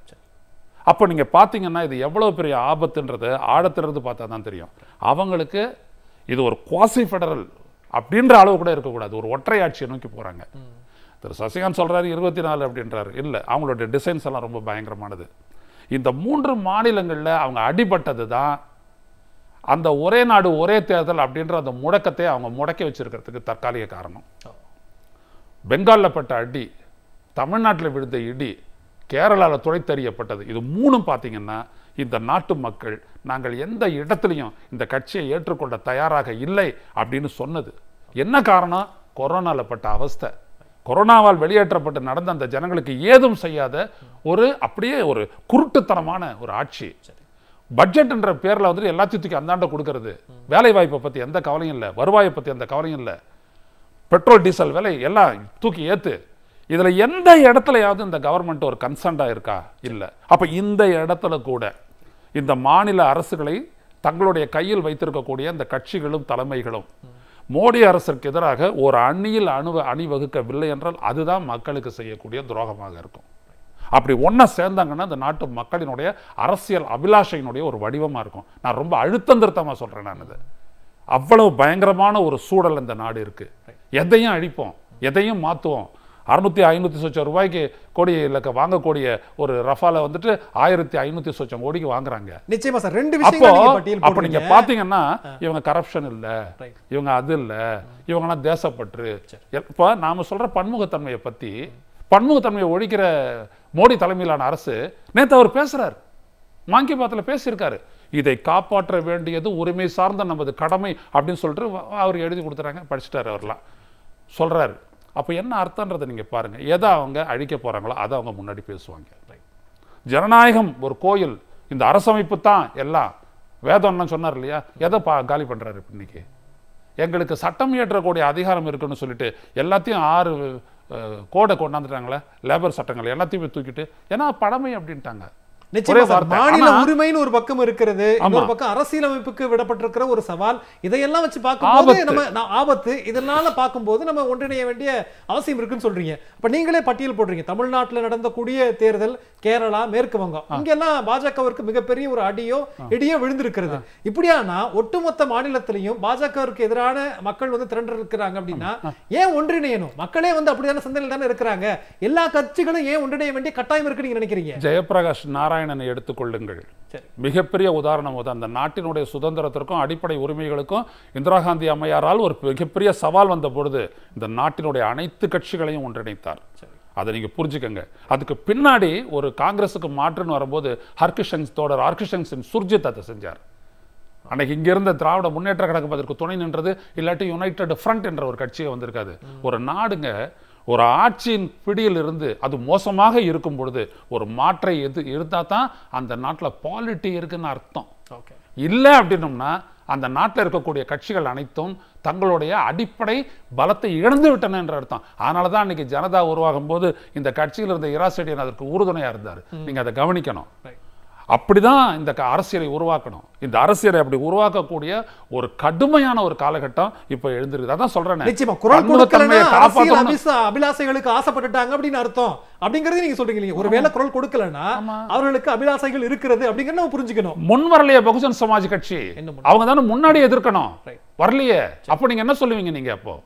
அப்போ நீங்கள் பார்த்தீங்கன்னா இது எவ்வளோ பெரிய ஆபத்துன்றது ஆழத்திலிருந்து பார்த்தா தான் தெரியும் அவங்களுக்கு இது ஒரு குவாசி ஃபெடரல் அப்படின்ற அளவு கூட இருக்கக்கூடாது ஒரு ஒற்றை ஆட்சியை நோக்கி போகிறாங்க திரு சசிகாந்த் சொல்கிறாரு இருபத்தி நாலு அப்படின்றாரு இல்லை அவங்களுடைய டிசைன்ஸ் எல்லாம் ரொம்ப பயங்கரமானது இந்த மூன்று மாநிலங்களில் அவங்க அடிபட்டது தான் அந்த ஒரே நாடு ஒரே தேர்தல் அப்படின்ற அந்த முடக்கத்தை அவங்க முடக்கி வச்சுருக்கிறதுக்கு தற்காலிக காரணம் பெங்காலில் பட்ட அடி தமிழ்நாட்டில் விழுந்த இடி கேரளாவில் துணைத்தறியப்பட்டது இது மூணும் பார்த்திங்கன்னா இந்த நாட்டு மக்கள் நாங்கள் எந்த இடத்துலையும் இந்த கட்சியை ஏற்றுக்கொள்ள தயாராக இல்லை அப்படின்னு சொன்னது என்ன காரணம் கொரோனாவில் பட்ட அவஸ்தை கொரோனாவால் வெளியேற்றப்பட்டு நடந்த அந்த ஜனங்களுக்கு ஏதும் செய்யாத ஒரு அப்படியே ஒரு குருட்டுத்தனமான ஒரு ஆட்சி பட்ஜெட்ன்ற பேரில் வந்துட்டு எல்லாத்தையும் தூக்கி அந்தாண்ட கொடுக்கறது வேலை வாய்ப்பை பற்றி எந்த கவலையும் இல்லை வருவாயை பற்றி எந்த கவலையும் இல்லை பெட்ரோல் டீசல் விலை எல்லாம் தூக்கி ஏற்று இதில் எந்த இடத்துலையாவது இந்த கவர்மெண்ட் ஒரு கன்சர்ன்டாக இருக்கா இல்லை அப்போ இந்த இடத்துல கூட இந்த மாநில அரசுகளை தங்களுடைய கையில் வைத்திருக்கக்கூடிய இந்த கட்சிகளும் தலைமைகளும் மோடி அரசிற்கு எதிராக ஒரு அணியில் அணு அணிவகுக்கவில்லை என்றால் அதுதான் மக்களுக்கு செய்யக்கூடிய துரோகமாக இருக்கும் அப்படி ஒன்றா சேர்ந்தாங்கன்னா அந்த நாட்டு மக்களினுடைய அரசியல் அபிலாஷையினுடைய ஒரு வடிவமாக இருக்கும் நான் ரொம்ப அழுத்தம் திருத்தமாக சொல்கிறேன் நான் இது அவ்வளவு பயங்கரமான ஒரு சூழல் இந்த நாடு இருக்குது எதையும் அழிப்போம் எதையும் மாற்றுவோம் அறுநூத்தி ஐநூற்றி சொச்சம் ரூபாய்க்கு கோடி இலக்க வாங்கக்கூடிய ஒரு ரஃபால வந்துட்டு ஆயிரத்தி ஐநூற்றி சொச்சம் கோடிக்கு வாங்குறாங்க நிச்சயமா சார் ரெண்டு அப்போ அப்போ நீங்கள் பார்த்தீங்கன்னா இவங்க கரப்ஷன் இல்லை இவங்க அது இல்லை இவங்கெல்லாம் தேசப்பற்று இப்போ நாம் சொல்கிற பன்முகத்தன்மையை பற்றி பன்முகத்தன்மையை ஒழிக்கிற மோடி தலைமையிலான அரசு நேற்று அவர் பேசுகிறார் மாங்கி பாத்தில் பேசியிருக்காரு இதை காப்பாற்ற வேண்டியது உரிமை சார்ந்த நமது கடமை அப்படின்னு சொல்லிட்டு அவர் எழுதி கொடுத்துறாங்க படிச்சுட்டார் அவர்லாம் சொல்கிறாரு அப்போ என்ன அர்த்தன்றதை நீங்கள் பாருங்கள் எதை அவங்க அழிக்க போகிறாங்களோ அதை அவங்க முன்னாடி பேசுவாங்க ஜனநாயகம் ஒரு கோயில் இந்த அரசமைப்பு தான் எல்லாம் வேதம்னு சொன்னார் இல்லையா எதை பா காலி பண்ணுறாரு இன்னைக்கு எங்களுக்கு சட்டம் இயற்றக்கூடிய அதிகாரம் இருக்குன்னு சொல்லிட்டு எல்லாத்தையும் ஆறு கோடை கொண்டாந்துட்டாங்களே லேபர் சட்டங்கள் எல்லாத்தையுமே தூக்கிட்டு ஏன்னா பழமை அப்படின்ட்டாங்க நிச்சயமா உரிமைன்னு ஒரு பக்கம் இருக்கிறது இன்னொரு பக்கம் அரசியலமைப்புக்கு விடப்பட்டிருக்கிற ஒரு சவால் இதையெல்லாம் வச்சு பார்க்கும்போது நம்ம ஆபத்து இதனால நம்ம ஒன்றிணைய வேண்டிய அவசியம் இருக்குன்னு சொல்றீங்க நீங்களே பட்டியல் போடுறீங்க நடந்தக்கூடிய தேர்தல் கேரளா மேற்கு வங்கம் இங்கெல்லாம் பாஜகவிற்கு மிகப்பெரிய ஒரு அடியோ இடியோ விழுந்திருக்கிறது இப்படியானா ஒட்டுமொத்த மாநிலத்திலையும் பாஜகவிற்கு எதிரான மக்கள் வந்து திரண்டு இருக்கிறாங்க அப்படின்னா ஏன் ஒன்றிணையணும் மக்களே வந்து அப்படிதான சிந்தனையில் தானே இருக்கிறாங்க எல்லா கட்சிகளும் ஏன் ஒன்றிணைய வேண்டிய கட்டாயம் இருக்கு நீங்க நினைக்கிறீங்க ஜெயபிரகாஷ் நாராயண நாராயணனை எடுத்துக்கொள்ளுங்கள் மிகப்பெரிய உதாரணம் அந்த நாட்டினுடைய சுதந்திரத்திற்கும் அடிப்படை உரிமைகளுக்கும் இந்திரா காந்தி அம்மையாரால் ஒரு மிகப்பெரிய சவால் வந்த பொழுது இந்த நாட்டினுடைய அனைத்து கட்சிகளையும் ஒன்றிணைத்தார் அதை நீங்கள் புரிஞ்சுக்கங்க அதுக்கு பின்னாடி ஒரு காங்கிரஸுக்கு மாற்றுன்னு வரும்போது ஹர்கிஷன்ஸ் தோடர் ஹர்கிஷன்ஸின் சுர்ஜித் அதை செஞ்சார் அன்னைக்கு இங்கிருந்த திராவிட முன்னேற்ற கழகம் அதற்கு துணை நின்றது இல்லாட்டி யுனைடெட் ஃப்ரண்ட் என்ற ஒரு கட்சியை வந்திருக்காது ஒரு நாடுங்க ஒரு ஆட்சியின் பிடியில் இருந்து அது மோசமாக இருக்கும் பொழுது ஒரு மாற்றை எது இருந்தால் தான் அந்த நாட்டில் பாலிட்டி இருக்குன்னு அர்த்தம் ஓகே இல்லை அப்படின்னம்னா அந்த நாட்டில் இருக்கக்கூடிய கட்சிகள் அனைத்தும் தங்களுடைய அடிப்படை பலத்தை இழந்து விட்டன என்ற அர்த்தம் அதனால தான் அன்றைக்கி ஜனதா உருவாகும் போது இந்த கட்சியில் இருந்த இராசடியன் அதற்கு உறுதுணையாக இருந்தார் நீங்கள் அதை கவனிக்கணும் அப்படி தான் இந்த அரசியலை உருவாக்கணும் இந்த அரசியலை அப்படி உருவாக்கக்கூடிய ஒரு கடுமையான ஒரு காலகட்டம் இப்ப எழுந்திருக்கு அதான் சொல்றேன் நிச்சயமா குரல் அபிலாசைகளுக்கு ஆசைப்பட்டுட்டாங்க அப்படின்னு அர்த்தம் அப்படிங்கறது நீங்க சொல்றீங்க இல்லையா ஒருவேளை குரல் கொடுக்கலன்னா அவர்களுக்கு அபிலாசைகள் இருக்கிறது அப்படிங்கறத நம்ம புரிஞ்சுக்கணும் முன் வரலையே பகுஜன் சமாஜ் கட்சி அவங்க தானே முன்னாடி எதிர்க்கணும் வரலையே அப்ப நீங்க என்ன சொல்லுவீங்க நீங்க அப்போ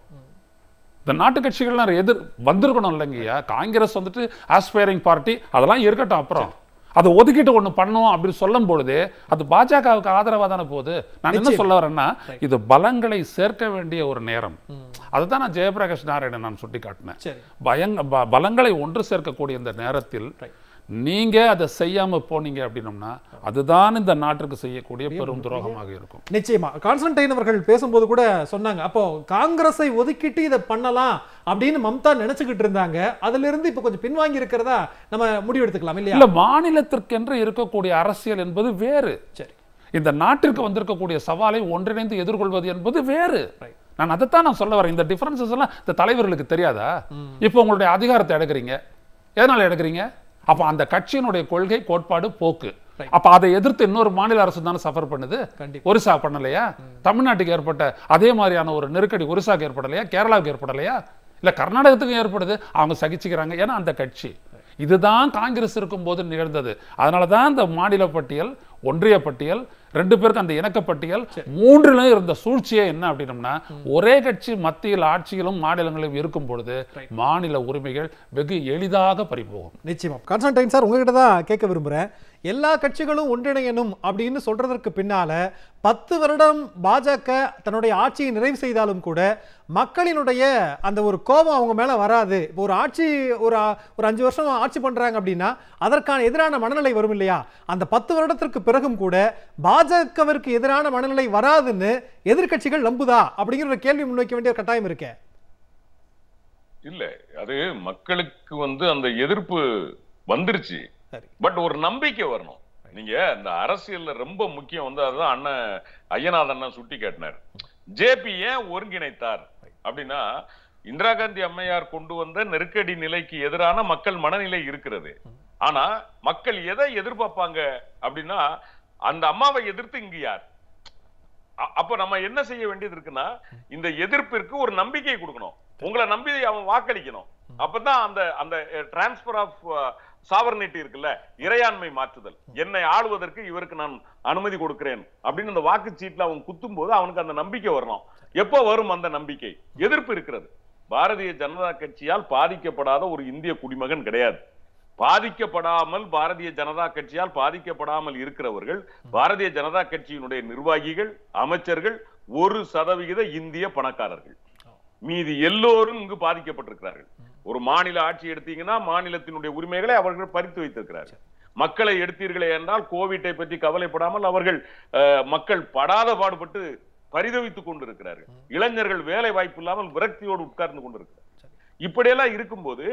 இந்த நாட்டு கட்சிகள்லாம் எதிர் வந்திருக்கணும் இல்லைங்கய்யா காங்கிரஸ் வந்துட்டு ஆஸ்பைரிங் பார்ட்டி அதெல்லாம் இருக்கட்டும் அப்புறம் அதை ஒதுக்கிட்டு ஒன்று பண்ணும் அப்படின்னு சொல்லும் பொழுது அது பாஜகவுக்கு ஆதரவாக தானே போகுது நான் என்ன சொல்ல வரேன்னா இது பலங்களை சேர்க்க வேண்டிய ஒரு நேரம் அதுதான் நான் ஜெயபிரகாஷ் நாராயணன் நான் சுட்டி காட்டினேன் பயங்க பலங்களை ஒன்று சேர்க்கக்கூடிய இந்த நேரத்தில் நீங்கள் அதை செய்யாமல் போனீங்க அப்படின்னம்னா அதுதான் இந்த நாட்டிற்கு செய்யக்கூடிய பெரும் துரோகமாக இருக்கும் நிச்சயமா கான்ஸ்டன்டைன் அவர்கள் பேசும்போது கூட சொன்னாங்க அப்போ காங்கிரஸை ஒதுக்கிட்டு இதை பண்ணலாம் அப்படின்னு மம்தா நினைச்சுக்கிட்டு இருந்தாங்க அதுல இருந்து இப்போ கொஞ்சம் பின்வாங்கி இருக்கிறதா நம்ம முடிவெடுத்துக்கலாம் எடுத்துக்கலாம் இல்லையா இல்லை மாநிலத்திற்கென்று இருக்கக்கூடிய அரசியல் என்பது வேறு சரி இந்த நாட்டிற்கு வந்திருக்கக்கூடிய சவாலை ஒன்றிணைந்து எதிர்கொள்வது என்பது வேறு நான் அதைத்தான் நான் சொல்ல வரேன் இந்த டிஃபரன்சஸ் எல்லாம் இந்த தலைவர்களுக்கு தெரியாதா இப்போ உங்களுடைய அதிகாரத்தை எடுக்கிறீங்க எதனால எடுக்கிறீங்க அப்போ அந்த கட்சியினுடைய கொள்கை கோட்பாடு போக்கு அப்ப அதை எதிர்த்து இன்னொரு மாநில அரசு தானே சஃபர் பண்ணுது ஒரிசா பண்ணலையா தமிழ்நாட்டுக்கு ஏற்பட்ட அதே மாதிரியான ஒரு நெருக்கடி ஒரிசாக்கு ஏற்படலையா கேரளாவுக்கு ஏற்படலையா இல்ல கர்நாடகத்துக்கும் ஏற்படுது அவங்க சகிச்சுக்கிறாங்க ஏன்னா அந்த கட்சி இதுதான் காங்கிரஸ் இருக்கும் போது நிகழ்ந்தது அதனால தான் இந்த மாநில பட்டியல் ஒன்றிய பட்டியல் ரெண்டு பேருக்கு அந்த இணக்கப்பட்டியல் மூன்றிலும் இருந்த சூழ்ச்சியே என்ன அப்படின்னம்னா ஒரே கட்சி மத்தியில் ஆட்சியிலும் மாநிலங்களிலும் இருக்கும் பொழுது மாநில உரிமைகள் வெகு எளிதாக பறிபோகும் நிச்சயமா கான்ஸ்டன்டைன் சார் உங்ககிட்ட தான் கேட்க விரும்புகிறேன் எல்லா கட்சிகளும் ஒன்றிணையணும் அப்படின்னு சொல்றதற்கு பின்னால பத்து வருடம் பாஜக தன்னுடைய ஆட்சியை நிறைவு செய்தாலும் கூட மக்களினுடைய அந்த ஒரு கோபம் அவங்க மேல வராது இப்போ ஒரு ஆட்சி ஒரு ஒரு அஞ்சு வருஷம் ஆட்சி பண்றாங்க அப்படின்னா அதற்கான எதிரான மனநிலை வரும் இல்லையா அந்த பத்து வருடத்திற்கு பிறகும் கூட பாஜகவிற்கு எதிரான மனநிலை வராதுன்னு எதிர்கட்சிகள் நம்புதா அப்படிங்கிற கேள்வி முன்வைக்க வேண்டிய கட்டாயம் இருக்க இல்ல அது மக்களுக்கு வந்து அந்த எதிர்ப்பு வந்துருச்சு பட் ஒரு நம்பிக்கை வரணும் நீங்க இந்த அரசியல்ல ரொம்ப முக்கியம் வந்து அதுதான் அண்ணன் ஐயநாதன் சுட்டி காட்டினார் ஜேபி ஏன் ஒருங்கிணைத்தார் அப்படின்னா இந்திரா காந்தி அம்மையார் கொண்டு வந்த நெருக்கடி நிலைக்கு எதிரான மக்கள் மனநிலை இருக்கிறது ஆனா மக்கள் எதை எதிர்பார்ப்பாங்க அப்படின்னா அந்த அம்மாவை எதிர்த்து இங்கு யார் அப்ப நம்ம என்ன செய்ய வேண்டியது இருக்குன்னா இந்த எதிர்ப்பிற்கு ஒரு நம்பிக்கை கொடுக்கணும் உங்களை நம்பி அவன் வாக்களிக்கணும் அப்பதான் அந்த அந்த டிரான்ஸ்பர் ஆஃப் சாவர்னிட்டி இருக்குல்ல இறையாண்மை மாற்றுதல் என்னை ஆளுவதற்கு இவருக்கு நான் அனுமதி கொடுக்கிறேன் அப்படின்னு அந்த வாக்கு வாக்குச்சீட்டில் அவன் குத்தும் போது அவனுக்கு அந்த நம்பிக்கை வரணும் எப்போ வரும் அந்த நம்பிக்கை எதிர்ப்பு இருக்கிறது பாரதிய ஜனதா கட்சியால் பாதிக்கப்படாத ஒரு இந்திய குடிமகன் கிடையாது பாதிக்கப்படாமல் பாரதிய ஜனதா கட்சியால் பாதிக்கப்படாமல் இருக்கிறவர்கள் பாரதிய ஜனதா கட்சியினுடைய நிர்வாகிகள் அமைச்சர்கள் ஒரு சதவிகித இந்திய பணக்காரர்கள் மீதி எல்லோரும் இங்கு பாதிக்கப்பட்டிருக்கிறார்கள் ஒரு மாநில ஆட்சி எடுத்தீங்கன்னா மாநிலத்தினுடைய உரிமைகளை அவர்கள் பறித்து வைத்திருக்கிறார்கள் மக்களை எடுத்தீர்களே என்றால் கோவிட்டை பற்றி கவலைப்படாமல் அவர்கள் மக்கள் படாத பாடுபட்டு பரிதவித்துக் கொண்டிருக்கிறார்கள் இளைஞர்கள் வேலை வாய்ப்பு இல்லாமல் விரக்தியோடு உட்கார்ந்து கொண்டிருக்கிறார் இப்படியெல்லாம் இருக்கும்போது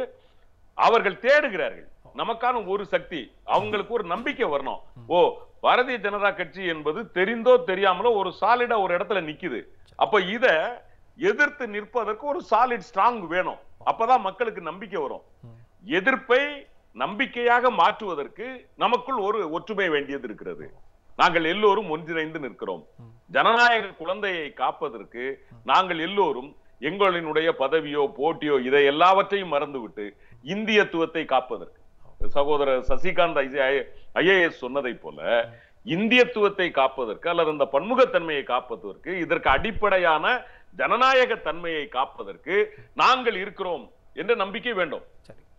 அவர்கள் தேடுகிறார்கள் நமக்கான ஒரு சக்தி அவங்களுக்கு ஒரு நம்பிக்கை வரணும் ஓ பாரதிய ஜனதா கட்சி என்பது தெரிந்தோ தெரியாமலோ ஒரு சாலிடா ஒரு இடத்துல நிக்குது அப்ப இத எதிர்த்து நிற்பதற்கு ஒரு சாலிட் ஸ்ட்ராங் வேணும் அப்பதான் மக்களுக்கு நம்பிக்கை வரும் எதிர்ப்பை நம்பிக்கையாக மாற்றுவதற்கு நமக்குள் ஒரு ஒற்றுமை வேண்டியது இருக்கிறது நாங்கள் எல்லோரும் ஒன்றிணைந்து நிற்கிறோம் ஜனநாயக குழந்தையை காப்பதற்கு நாங்கள் எல்லோரும் எங்களினுடைய பதவியோ போட்டியோ இதை எல்லாவற்றையும் மறந்துவிட்டு இந்தியத்துவத்தை காப்பதற்கு சகோதரர் சசிகாந்த் ஐஏஎஸ் சொன்னதை போல இந்தியத்துவத்தை காப்பதற்கு அல்லது இந்த பன்முகத்தன்மையை காப்பதற்கு இதற்கு அடிப்படையான ஜனநாயக தன்மையை காப்பதற்கு நாங்கள் இருக்கிறோம் என்ற நம்பிக்கை வேண்டும்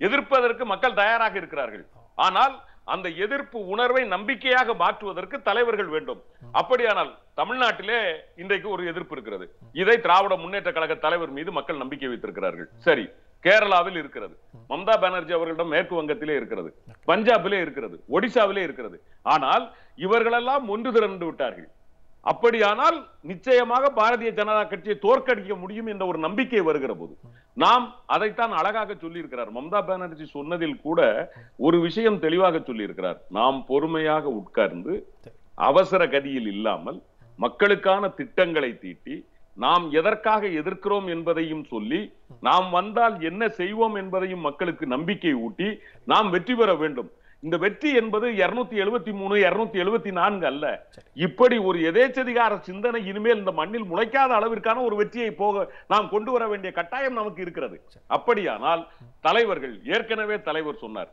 எதிர்ப்பதற்கு மக்கள் தயாராக இருக்கிறார்கள் ஆனால் அந்த எதிர்ப்பு உணர்வை நம்பிக்கையாக மாற்றுவதற்கு தலைவர்கள் வேண்டும் அப்படியானால் தமிழ்நாட்டிலே இன்றைக்கு ஒரு எதிர்ப்பு இருக்கிறது இதை திராவிட முன்னேற்ற கழக தலைவர் மீது மக்கள் நம்பிக்கை வைத்திருக்கிறார்கள் சரி கேரளாவில் இருக்கிறது மம்தா பானர்ஜி அவர்களிடம் மேற்கு வங்கத்திலே இருக்கிறது பஞ்சாபிலே இருக்கிறது ஒடிசாவிலே இருக்கிறது ஆனால் இவர்களெல்லாம் ஒன்று திரண்டு விட்டார்கள் அப்படியானால் நிச்சயமாக பாரதிய ஜனதா கட்சியை தோற்கடிக்க முடியும் என்ற ஒரு நம்பிக்கை வருகிற போது நாம் அதைத்தான் அழகாக சொல்லியிருக்கிறார் மம்தா பானர்ஜி சொன்னதில் கூட ஒரு விஷயம் தெளிவாக சொல்லியிருக்கிறார் நாம் பொறுமையாக உட்கார்ந்து அவசர கதியில் இல்லாமல் மக்களுக்கான திட்டங்களை தீட்டி நாம் எதற்காக எதிர்க்கிறோம் என்பதையும் சொல்லி நாம் வந்தால் என்ன செய்வோம் என்பதையும் மக்களுக்கு நம்பிக்கை ஊட்டி நாம் வெற்றி பெற வேண்டும் இந்த வெற்றி என்பது இருநூத்தி எழுபத்தி மூணு இருநூத்தி எழுபத்தி நான்கு அல்ல இப்படி ஒரு எதேச்சதிகார சிந்தனை இனிமேல் இந்த மண்ணில் முளைக்காத அளவிற்கான ஒரு வெற்றியை போக நாம் கொண்டு வர வேண்டிய கட்டாயம் நமக்கு இருக்கிறது அப்படியானால் தலைவர்கள் ஏற்கனவே தலைவர் சொன்னார்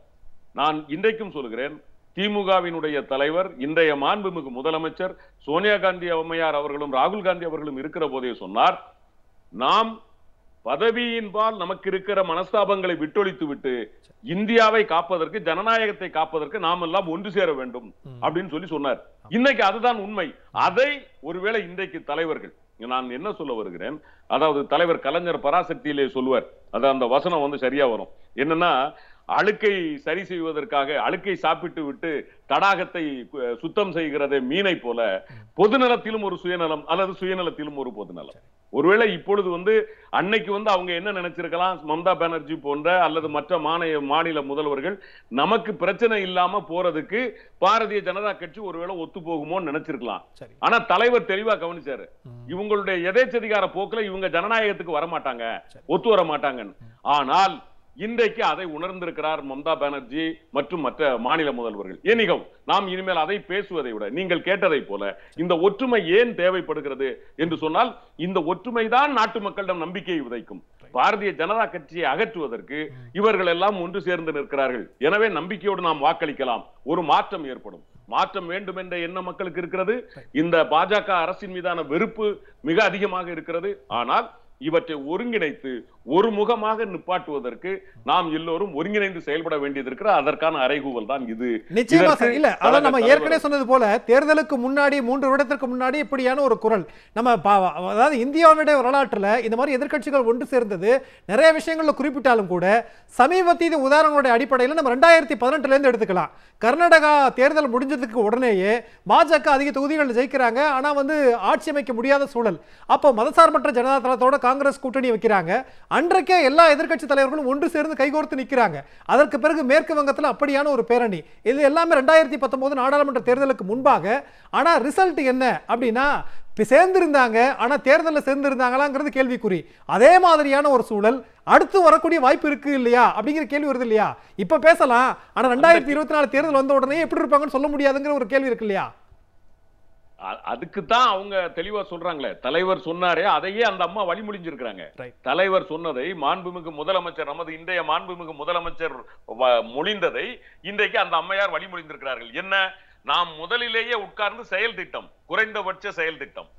நான் இன்றைக்கும் சொல்கிறேன் திமுகவினுடைய தலைவர் இன்றைய மாண்புமிகு முதலமைச்சர் சோனியா காந்தி அம்மையார் அவர்களும் ராகுல் காந்தி அவர்களும் இருக்கிற போதே சொன்னார் நாம் பதவியின்பால் நமக்கு இருக்கிற மனஸ்தாபங்களை விட்டொழித்து விட்டு இந்தியாவை காப்பதற்கு ஜனநாயகத்தை காப்பதற்கு நாம் எல்லாம் ஒன்று சேர வேண்டும் அப்படின்னு சொல்லி சொன்னார் இன்னைக்கு அதுதான் உண்மை அதை ஒருவேளை இன்றைக்கு தலைவர்கள் நான் என்ன சொல்ல வருகிறேன் அதாவது தலைவர் கலைஞர் பராசக்தியிலே சொல்லுவார் அது அந்த வசனம் வந்து சரியா வரும் என்னன்னா அழுக்கை சரி செய்வதற்காக அழுக்கை சாப்பிட்டு விட்டு தடாகத்தை சுத்தம் செய்கிறது மீனை போல பொதுநலத்திலும் ஒரு சுயநலம் அல்லது சுயநலத்திலும் ஒரு பொதுநலம் ஒருவேளை இப்பொழுது வந்து அன்னைக்கு வந்து அவங்க என்ன நினைச்சிருக்கலாம் மம்தா பானர்ஜி போன்ற அல்லது மற்ற மாநில மாநில முதல்வர்கள் நமக்கு பிரச்சனை இல்லாம போறதுக்கு பாரதிய ஜனதா கட்சி ஒருவேளை ஒத்து போகுமோன்னு நினைச்சிருக்கலாம் ஆனா தலைவர் தெளிவா கவனிச்சாரு இவங்களுடைய எதேச்சதிகார போக்குல இவங்க ஜனநாயகத்துக்கு வரமாட்டாங்க ஒத்து வர மாட்டாங்கன்னு ஆனால் இன்றைக்கு அதை உணர்ந்திருக்கிறார் மம்தா பானர்ஜி மற்றும் மற்ற மாநில முதல்வர்கள் எனிகவும் நாம் இனிமேல் அதை பேசுவதை விட நீங்கள் கேட்டதை போல இந்த ஒற்றுமை ஏன் தேவைப்படுகிறது என்று சொன்னால் இந்த ஒற்றுமை தான் நாட்டு மக்களிடம் நம்பிக்கையை விதைக்கும் பாரதிய ஜனதா கட்சியை அகற்றுவதற்கு இவர்கள் எல்லாம் ஒன்று சேர்ந்து நிற்கிறார்கள் எனவே நம்பிக்கையோடு நாம் வாக்களிக்கலாம் ஒரு மாற்றம் ஏற்படும் மாற்றம் வேண்டும் என்ற எண்ணம் மக்களுக்கு இருக்கிறது இந்த பாஜக அரசின் மீதான வெறுப்பு மிக அதிகமாக இருக்கிறது ஆனால் இவற்றை ஒருங்கிணைத்து ஒரு முகமாக நிப்பாட்டுவதற்கு நாம் எல்லோரும் ஒருங்கிணைந்து செயல்பட வேண்டியது இருக்கிற அதற்கான அறைகூவல் தான் இது நிச்சயமா இல்ல அதான் நம்ம ஏற்கனவே சொன்னது போல தேர்தலுக்கு முன்னாடி மூன்று வருடத்திற்கு முன்னாடி இப்படியான ஒரு குரல் நம்ம அதாவது இந்தியாவுடைய வரலாற்றில் இந்த மாதிரி எதிர்கட்சிகள் ஒன்று சேர்ந்தது நிறைய விஷயங்களில் குறிப்பிட்டாலும் கூட சமீபத்திய உதாரணங்களுடைய அடிப்படையில் நம்ம ரெண்டாயிரத்தி பதினெட்டுலேருந்து எடுத்துக்கலாம் கர்நாடகா தேர்தல் முடிஞ்சதுக்கு உடனேயே பாஜக அதிக தொகுதிகளில் ஜெயிக்கிறாங்க ஆனால் வந்து ஆட்சி அமைக்க முடியாத சூழல் அப்போ மதசார்பற்ற ஜனதா தளத்தோட காங்கிரஸ் கூட்டணி வைக்கிறாங்க அன்றைக்கே எல்லா எதிர்க்கட்சி தலைவர்களும் ஒன்று சேர்ந்து கைகோர்த்து நிற்கிறாங்க அதற்கு பிறகு மேற்கு வங்கத்தில் அப்படியான ஒரு பேரணி இது எல்லாமே ரெண்டாயிரத்தி பத்தொன்பது நாடாளுமன்ற தேர்தலுக்கு முன்பாக ஆனால் ரிசல்ட் என்ன அப்படின்னா சேர்ந்திருந்தாங்க ஆனால் தேர்தலில் சேர்ந்திருந்தாங்களாங்கிறது கேள்விக்குறி அதே மாதிரியான ஒரு சூழல் அடுத்து வரக்கூடிய வாய்ப்பு இருக்கு இல்லையா அப்படிங்கிற கேள்வி வருது இல்லையா இப்போ பேசலாம் ஆனால் ரெண்டாயிரத்தி இருபத்தி நாலு தேர்தல் வந்த உடனே எப்படி இருப்பாங்கன்னு சொல்ல முடியாதுங்கிற ஒரு கேள்வி இருக்கு இல்லையா அதுக்கு தான் அவங்க தெளிவா சொல்றாங்களே தலைவர் சொன்னாரே அதையே அந்த அம்மா வழிமொழிஞ்சிருக்கிறாங்க தலைவர் சொன்னதை மாண்புமிகு முதலமைச்சர் நமது இன்றைய மாண்புமிகு முதலமைச்சர் முடிந்ததை இன்றைக்கு அந்த அம்மையார் முடிந்திருக்கிறார்கள் என்ன நாம் முதலிலேயே உட்கார்ந்து செயல் திட்டம் குறைந்தபட்ச செயல் திட்டம்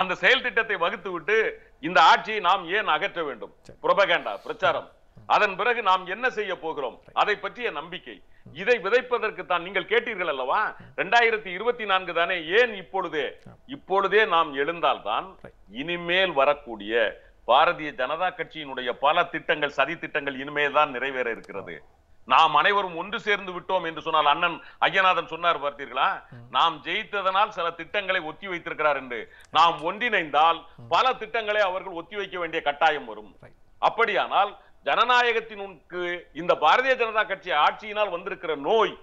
அந்த செயல் திட்டத்தை வகுத்து விட்டு இந்த ஆட்சியை நாம் ஏன் அகற்ற வேண்டும் புரபகேண்டா பிரச்சாரம் அதன் பிறகு நாம் என்ன செய்ய போகிறோம் அதை பற்றிய நம்பிக்கை இதை விதைப்பதற்கு தான் நீங்கள் கேட்டீர்கள் அல்லவா ரெண்டாயிரத்தி இருபத்தி நான்கு தானே ஏன் இப்பொழுதே இப்பொழுதே நாம் எழுந்தால்தான் இனிமேல் வரக்கூடிய பாரதிய ஜனதா கட்சியினுடைய பல திட்டங்கள் சதி திட்டங்கள் இனிமேல் தான் நிறைவேற இருக்கிறது நாம் அனைவரும் ஒன்று சேர்ந்து விட்டோம் என்று சொன்னால் அண்ணன் ஐயநாதன் சொன்னார் பார்த்தீர்களா நாம் ஜெயித்ததனால் சில திட்டங்களை ஒத்தி வைத்திருக்கிறார் என்று நாம் ஒன்றிணைந்தால் பல திட்டங்களை அவர்கள் ஒத்தி வைக்க வேண்டிய கட்டாயம் வரும் அப்படியானால் ஜனநாயகத்தினுக்கு இந்த பாரதிய ஜனதா கட்சி ஆட்சியினால் வந்திருக்கிற நோய்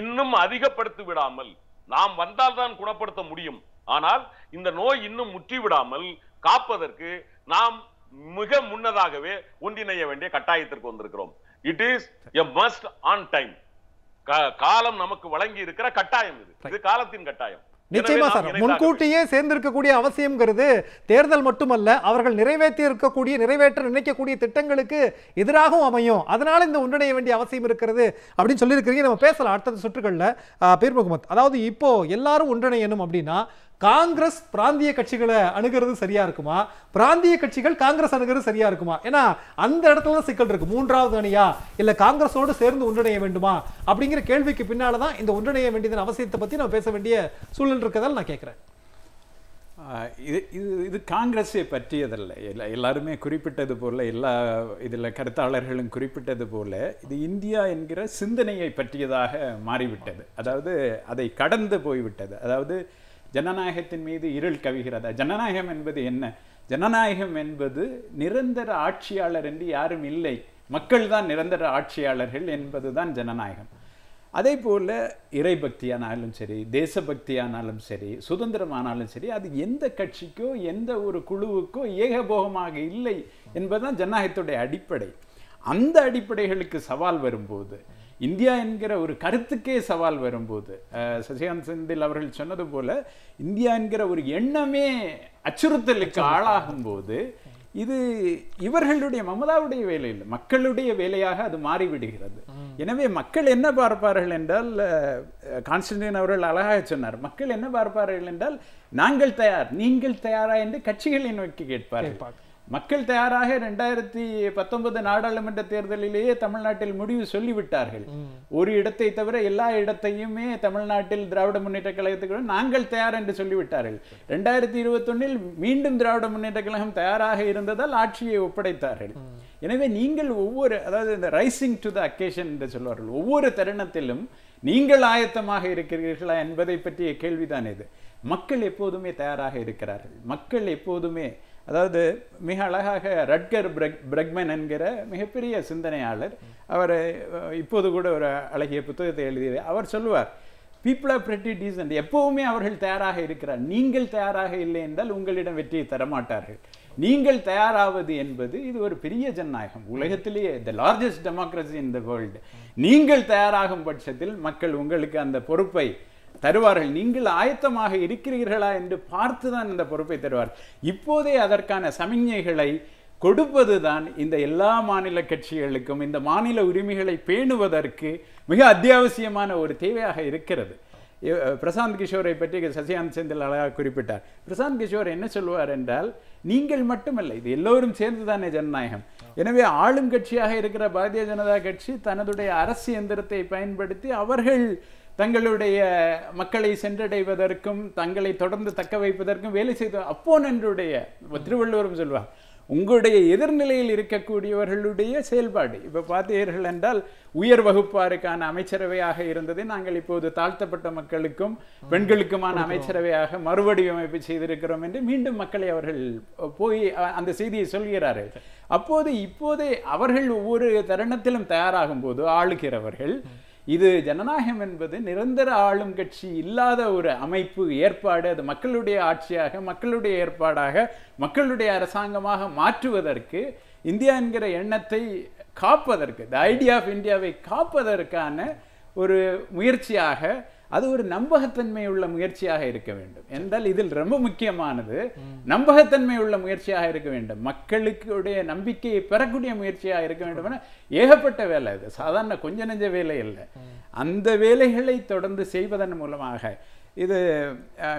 இன்னும் அதிகப்படுத்தி விடாமல் நாம் வந்தால் தான் குணப்படுத்த முடியும் ஆனால் இந்த நோய் இன்னும் முற்றி விடாமல் காப்பதற்கு நாம் மிக முன்னதாகவே ஒன்றிணைய வேண்டிய கட்டாயத்திற்கு வந்திருக்கிறோம் it is a must on time காலம் நமக்கு வழங்கி இருக்கிற கட்டாயம் இது இது காலத்தின் கட்டாயம் நிச்சயமா சார் முன்கூட்டியே சேர்ந்திருக்கக்கூடிய அவசியம்ங்கிறது தேர்தல் மட்டுமல்ல அவர்கள் நிறைவேற்றி இருக்கக்கூடிய நிறைவேற்ற நினைக்கக்கூடிய திட்டங்களுக்கு எதிராகவும் அமையும் அதனால இந்த ஒன்றிணைய வேண்டிய அவசியம் இருக்கிறது அப்படின்னு சொல்லியிருக்கிறீங்க நம்ம பேசலாம் அடுத்த சுற்றுகளில் பீர் அதாவது இப்போ எல்லாரும் ஒன்றிணையணும் அப்படின்னா காங்கிரஸ் பிராந்திய கட்சிகளை அணுகிறது சரியா இருக்குமா பிராந்திய கட்சிகள் காங்கிரஸ் அணுகிறது சரியா இருக்குமா ஏன்னா அந்த இடத்துல தான் சிக்கல் இருக்கு மூன்றாவது அணியா இல்ல காங்கிரஸோடு சேர்ந்து ஒன்றிணைய வேண்டுமா அப்படிங்கிற கேள்விக்கு பின்னால தான் இந்த ஒன்றிணைய வேண்டியதன் அவசியத்தை பத்தி நம்ம பேச வேண்டிய சூழல் இருக்கதால் நான் கேட்கிறேன் இது இது இது காங்கிரஸை பற்றியதல்ல எல்லா எல்லாருமே குறிப்பிட்டது போல் எல்லா இதில் கருத்தாளர்களும் குறிப்பிட்டது போல் இது இந்தியா என்கிற சிந்தனையை பற்றியதாக மாறிவிட்டது அதாவது அதை கடந்து போய்விட்டது அதாவது ஜனநாயகத்தின் மீது இருள் கவிகிறதா ஜனநாயகம் என்பது என்ன ஜனநாயகம் என்பது நிரந்தர ஆட்சியாளர் என்று யாரும் இல்லை மக்கள் தான் நிரந்தர ஆட்சியாளர்கள் என்பதுதான் ஜனநாயகம் அதே போல் இறைபக்தியானாலும் சரி தேசபக்தியானாலும் சரி சுதந்திரமானாலும் சரி அது எந்த கட்சிக்கோ எந்த ஒரு குழுவுக்கோ ஏகபோகமாக இல்லை என்பதுதான் ஜனநாயகத்துடைய அடிப்படை அந்த அடிப்படைகளுக்கு சவால் வரும்போது இந்தியா என்கிற ஒரு கருத்துக்கே சவால் வரும்போது சசிகாந்த் செந்தில் அவர்கள் சொன்னது போல இந்தியா என்கிற ஒரு எண்ணமே அச்சுறுத்தலுக்கு ஆளாகும் போது இது இவர்களுடைய மமதாவுடைய வேலை இல்லை மக்களுடைய வேலையாக அது மாறிவிடுகிறது எனவே மக்கள் என்ன பார்ப்பார்கள் என்றால் கான்ஸ்டன்டின் அவர்கள் அழகாக சொன்னார் மக்கள் என்ன பார்ப்பார்கள் என்றால் நாங்கள் தயார் நீங்கள் தயாரா என்று கட்சிகளை நோக்கி கேட்பார்கள் மக்கள் தயாராக ரெண்டாயிரத்தி பத்தொன்பது நாடாளுமன்ற தேர்தலிலேயே தமிழ்நாட்டில் முடிவு சொல்லிவிட்டார்கள் ஒரு இடத்தை தவிர எல்லா இடத்தையுமே தமிழ்நாட்டில் திராவிட முன்னேற்ற கழகத்துக்கு நாங்கள் தயார் என்று சொல்லிவிட்டார்கள் ரெண்டாயிரத்தி இருபத்தொன்னில் மீண்டும் திராவிட முன்னேற்ற கழகம் தயாராக இருந்ததால் ஆட்சியை ஒப்படைத்தார்கள் எனவே நீங்கள் ஒவ்வொரு அதாவது இந்த ரைசிங் டு த அக்கேஷன் என்று சொல்வார்கள் ஒவ்வொரு தருணத்திலும் நீங்கள் ஆயத்தமாக இருக்கிறீர்களா என்பதை பற்றிய கேள்விதான் இது மக்கள் எப்போதுமே தயாராக இருக்கிறார்கள் மக்கள் எப்போதுமே அதாவது மிக அழகாக ரட்கர் பிரக் பிரக்மன் என்கிற மிகப்பெரிய சிந்தனையாளர் அவர் இப்போது கூட ஒரு அழகிய புத்தகத்தை எழுதியது அவர் சொல்லுவார் பீப்புள் ஆர் பிரிட்டி டீசன்ட் எப்போவுமே அவர்கள் தயாராக இருக்கிறார் நீங்கள் தயாராக இல்லை என்றால் உங்களிடம் வெற்றியை தரமாட்டார்கள் நீங்கள் தயாராவது என்பது இது ஒரு பெரிய ஜனநாயகம் உலகத்திலேயே the largest democracy in the world நீங்கள் தயாராகும் பட்சத்தில் மக்கள் உங்களுக்கு அந்த பொறுப்பை தருவார்கள் நீங்கள் ஆயத்தமாக இருக்கிறீர்களா என்று பார்த்துதான் இந்த பொறுப்பை தருவார் இப்போதே அதற்கான சமிஞ்சைகளை கொடுப்பதுதான் இந்த எல்லா மாநில கட்சிகளுக்கும் இந்த மாநில உரிமைகளை பேணுவதற்கு மிக அத்தியாவசியமான ஒரு தேவையாக இருக்கிறது பிரசாந்த் கிஷோரை பற்றி சசிகாந்த் செந்தில் அழகாக குறிப்பிட்டார் பிரசாந்த் கிஷோர் என்ன சொல்வார் என்றால் நீங்கள் மட்டுமல்ல இது எல்லோரும் சேர்ந்துதானே ஜனநாயகம் எனவே ஆளும் கட்சியாக இருக்கிற பாரதிய ஜனதா கட்சி தனதுடைய அரசு எந்திரத்தை பயன்படுத்தி அவர்கள் தங்களுடைய மக்களை சென்றடைவதற்கும் தங்களை தொடர்ந்து தக்க வைப்பதற்கும் வேலை செய்த நன்றுடைய திருவள்ளுவரும் சொல்வார் உங்களுடைய எதிர்நிலையில் இருக்கக்கூடியவர்களுடைய செயல்பாடு இப்போ பார்த்தீர்கள் என்றால் உயர் வகுப்பாருக்கான அமைச்சரவையாக இருந்தது நாங்கள் இப்போது தாழ்த்தப்பட்ட மக்களுக்கும் பெண்களுக்குமான அமைச்சரவையாக மறுவடிவமைப்பு செய்திருக்கிறோம் என்று மீண்டும் மக்களை அவர்கள் போய் அந்த செய்தியை சொல்கிறார்கள் அப்போது இப்போதே அவர்கள் ஒவ்வொரு தருணத்திலும் தயாராகும் போது ஆளுகிறவர்கள் இது ஜனநாயகம் என்பது நிரந்தர ஆளும் கட்சி இல்லாத ஒரு அமைப்பு ஏற்பாடு அது மக்களுடைய ஆட்சியாக மக்களுடைய ஏற்பாடாக மக்களுடைய அரசாங்கமாக மாற்றுவதற்கு இந்தியா என்கிற எண்ணத்தை காப்பதற்கு த ஐடியா ஆஃப் இந்தியாவை காப்பதற்கான ஒரு முயற்சியாக அது ஒரு நம்பகத்தன்மை உள்ள முயற்சியாக இருக்க வேண்டும் என்றால் இதில் ரொம்ப முக்கியமானது நம்பகத்தன்மை உள்ள முயற்சியாக இருக்க வேண்டும் மக்களுக்குடைய நம்பிக்கையை பெறக்கூடிய முயற்சியாக இருக்க வேண்டும் ஏகப்பட்ட வேலை இது சாதாரண கொஞ்ச நெஞ்ச வேலை இல்லை அந்த வேலைகளை தொடர்ந்து செய்வதன் மூலமாக இது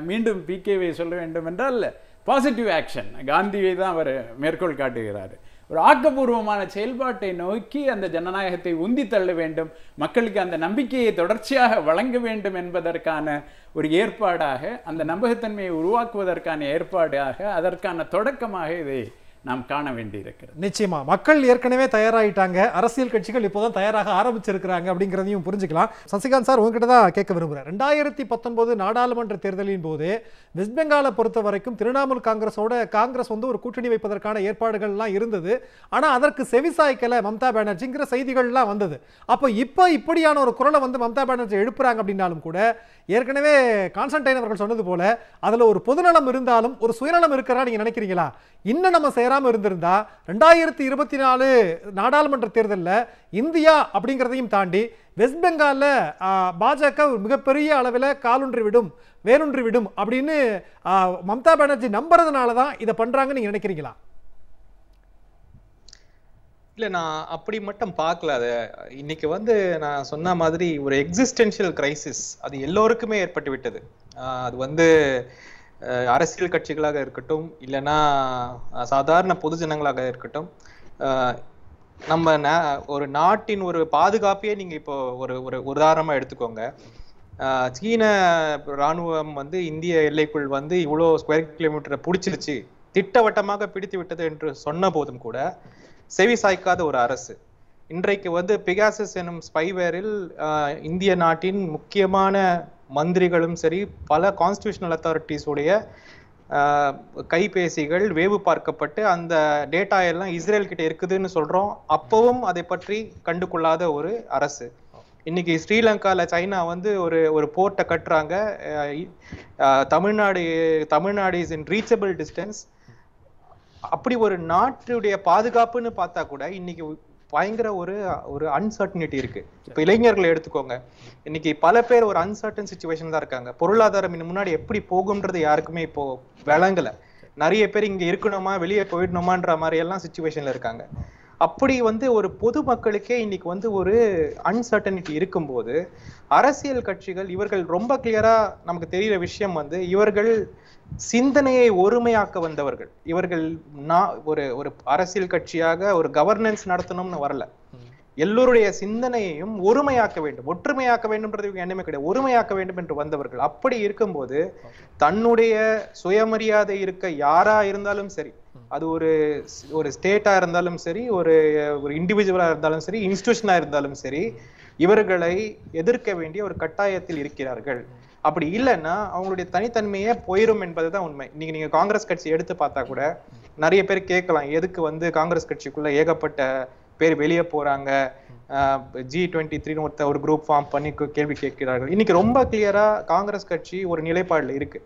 மீண்டும் பிகேவை சொல்ல வேண்டும் என்றால் பாசிட்டிவ் ஆக்ஷன் காந்தியை தான் அவர் மேற்கோள் காட்டுகிறார் ஒரு ஆக்கப்பூர்வமான செயல்பாட்டை நோக்கி அந்த ஜனநாயகத்தை உந்தி தள்ள வேண்டும் மக்களுக்கு அந்த நம்பிக்கையை தொடர்ச்சியாக வழங்க வேண்டும் என்பதற்கான ஒரு ஏற்பாடாக அந்த நம்பகத்தன்மையை உருவாக்குவதற்கான ஏற்பாடாக அதற்கான தொடக்கமாக இதை நாம் காண வேண்டியிருக்கிறது நிச்சயமா மக்கள் ஏற்கனவே தயாராகிட்டாங்க அரசியல் கட்சிகள் இப்போதான் தயாராக ஆரம்பிச்சிருக்கிறாங்க அப்படிங்கிறதையும் புரிஞ்சுக்கலாம் சசிகாந்த் சார் உங்ககிட்ட தான் கேட்க விரும்புகிறேன் ரெண்டாயிரத்தி பத்தொன்பது நாடாளுமன்ற தேர்தலின் போது வெஸ்ட் பெங்காலை பொறுத்த வரைக்கும் திரிணாமுல் காங்கிரஸோட காங்கிரஸ் வந்து ஒரு கூட்டணி வைப்பதற்கான ஏற்பாடுகள்லாம் இருந்தது ஆனால் அதற்கு செவிசாய்க்கலை மம்தா பானர்ஜிங்கிற செய்திகள்லாம் வந்தது அப்போ இப்போ இப்படியான ஒரு குரலை வந்து மம்தா பானர்ஜி எழுப்புறாங்க அப்படின்னாலும் கூட ஏற்கனவே கான்ஸ்டன்டைன் அவர்கள் சொன்னது போல அதில் ஒரு பொதுநலம் இருந்தாலும் ஒரு சுயநலம் இருக்கிறா நீங்கள் நினைக்கிறீங்களா இன்னும் நம்ம சேராமல் இருந்திருந்தா ரெண்டாயிரத்தி இருபத்தி நாலு நாடாளுமன்ற தேர்தலில் இந்தியா அப்படிங்கிறதையும் தாண்டி வெஸ்ட் பெங்காலில் பாஜக மிகப்பெரிய அளவில் காலொன்றி விடும் வேறொன்றி விடும் அப்படின்னு மம்தா பானர்ஜி நம்புறதுனால தான் இதை பண்ணுறாங்கன்னு நீங்கள் நினைக்கிறீங்களா இல்ல நான் அப்படி மட்டும் பார்க்கல அத இன்னைக்கு வந்து நான் சொன்ன மாதிரி ஒரு எக்ஸிஸ்டென்ஷியல் கிரைசிஸ் அது எல்லோருக்குமே ஏற்பட்டு விட்டது அது வந்து அரசியல் கட்சிகளாக இருக்கட்டும் இல்லைன்னா சாதாரண பொதுஜனங்களாக இருக்கட்டும் நம்ம ஒரு நாட்டின் ஒரு பாதுகாப்பையே நீங்க இப்போ ஒரு ஒரு உதாரணமா எடுத்துக்கோங்க சீன இராணுவம் வந்து இந்திய எல்லைக்குள் வந்து இவ்வளோ ஸ்கொயர் கிலோமீட்டரை பிடிச்சிருச்சு திட்டவட்டமாக பிடித்து விட்டது என்று சொன்ன போதும் கூட செவி சாய்க்காத ஒரு அரசு இன்றைக்கு வந்து பிகாசஸ் எனும் ஸ்பைவேரில் இந்திய நாட்டின் முக்கியமான மந்திரிகளும் சரி பல கான்ஸ்டியூஷனல் அத்தாரிட்டிஸ் உடைய கைபேசிகள் வேவு பார்க்கப்பட்டு அந்த டேட்டா எல்லாம் இஸ்ரேல் கிட்ட இருக்குதுன்னு சொல்றோம் அப்பவும் அதை பற்றி கண்டுகொள்ளாத ஒரு அரசு இன்னைக்கு ஸ்ரீலங்காவில் சைனா வந்து ஒரு ஒரு போர்ட்டை கட்டுறாங்க Tamil Nadu Tamil Nadu is in reachable distance அப்படி ஒரு நாட்டுடைய பாதுகாப்புன்னு பார்த்தா கூட இன்னைக்கு பயங்கர ஒரு ஒரு அன்சர்டனிட்டி இருக்கு இப்போ இளைஞர்களை எடுத்துக்கோங்க இன்னைக்கு பல பேர் ஒரு அன்சர்டன் சுச்சுவேஷன் தான் இருக்காங்க பொருளாதாரம் இன்னும் முன்னாடி எப்படி போகும்ன்றது யாருக்குமே இப்போ விளங்கல நிறைய பேர் இங்க இருக்கணுமா வெளியே போயிடணுமான்ற மாதிரி எல்லாம் சுச்சுவேஷன்ல இருக்காங்க அப்படி வந்து ஒரு பொது மக்களுக்கே இன்னைக்கு வந்து ஒரு அன்சர்டனிட்டி இருக்கும்போது அரசியல் கட்சிகள் இவர்கள் ரொம்ப கிளியரா நமக்கு தெரியிற விஷயம் வந்து இவர்கள் சிந்தனையை ஒருமையாக்க வந்தவர்கள் இவர்கள் நான் ஒரு ஒரு அரசியல் கட்சியாக ஒரு கவர்னன்ஸ் நடத்தணும்னு வரல எல்லோருடைய சிந்தனையையும் ஒருமையாக்க வேண்டும் ஒற்றுமையாக்க வேண்டும்ன்றது எண்ணமே கிடையாது ஒருமையாக்க வேண்டும் என்று வந்தவர்கள் அப்படி இருக்கும்போது தன்னுடைய சுயமரியாதை இருக்க யாரா இருந்தாலும் சரி அது ஒரு ஒரு ஸ்டேட்டா இருந்தாலும் சரி ஒரு ஒரு இண்டிவிஜுவலா இருந்தாலும் சரி இன்ஸ்டிடியூஷனா இருந்தாலும் சரி இவர்களை எதிர்க்க வேண்டிய ஒரு கட்டாயத்தில் இருக்கிறார்கள் அப்படி இல்லைன்னா அவங்களுடைய தனித்தன்மையே போயிடும் என்பது தான் உண்மை நீங்க நீங்க காங்கிரஸ் கட்சி எடுத்து பார்த்தா கூட நிறைய பேர் கேட்கலாம் எதுக்கு வந்து காங்கிரஸ் கட்சிக்குள்ள ஏகப்பட்ட பேர் வெளியே போறாங்க ஜி டுவெண்ட்டி த்ரீ ஒருத்த ஒரு குரூப் ஃபார்ம் பண்ணி கேள்வி கேட்கிறார்கள் இன்னைக்கு ரொம்ப கிளியரா காங்கிரஸ் கட்சி ஒரு நிலைப்பாடுல இருக்கு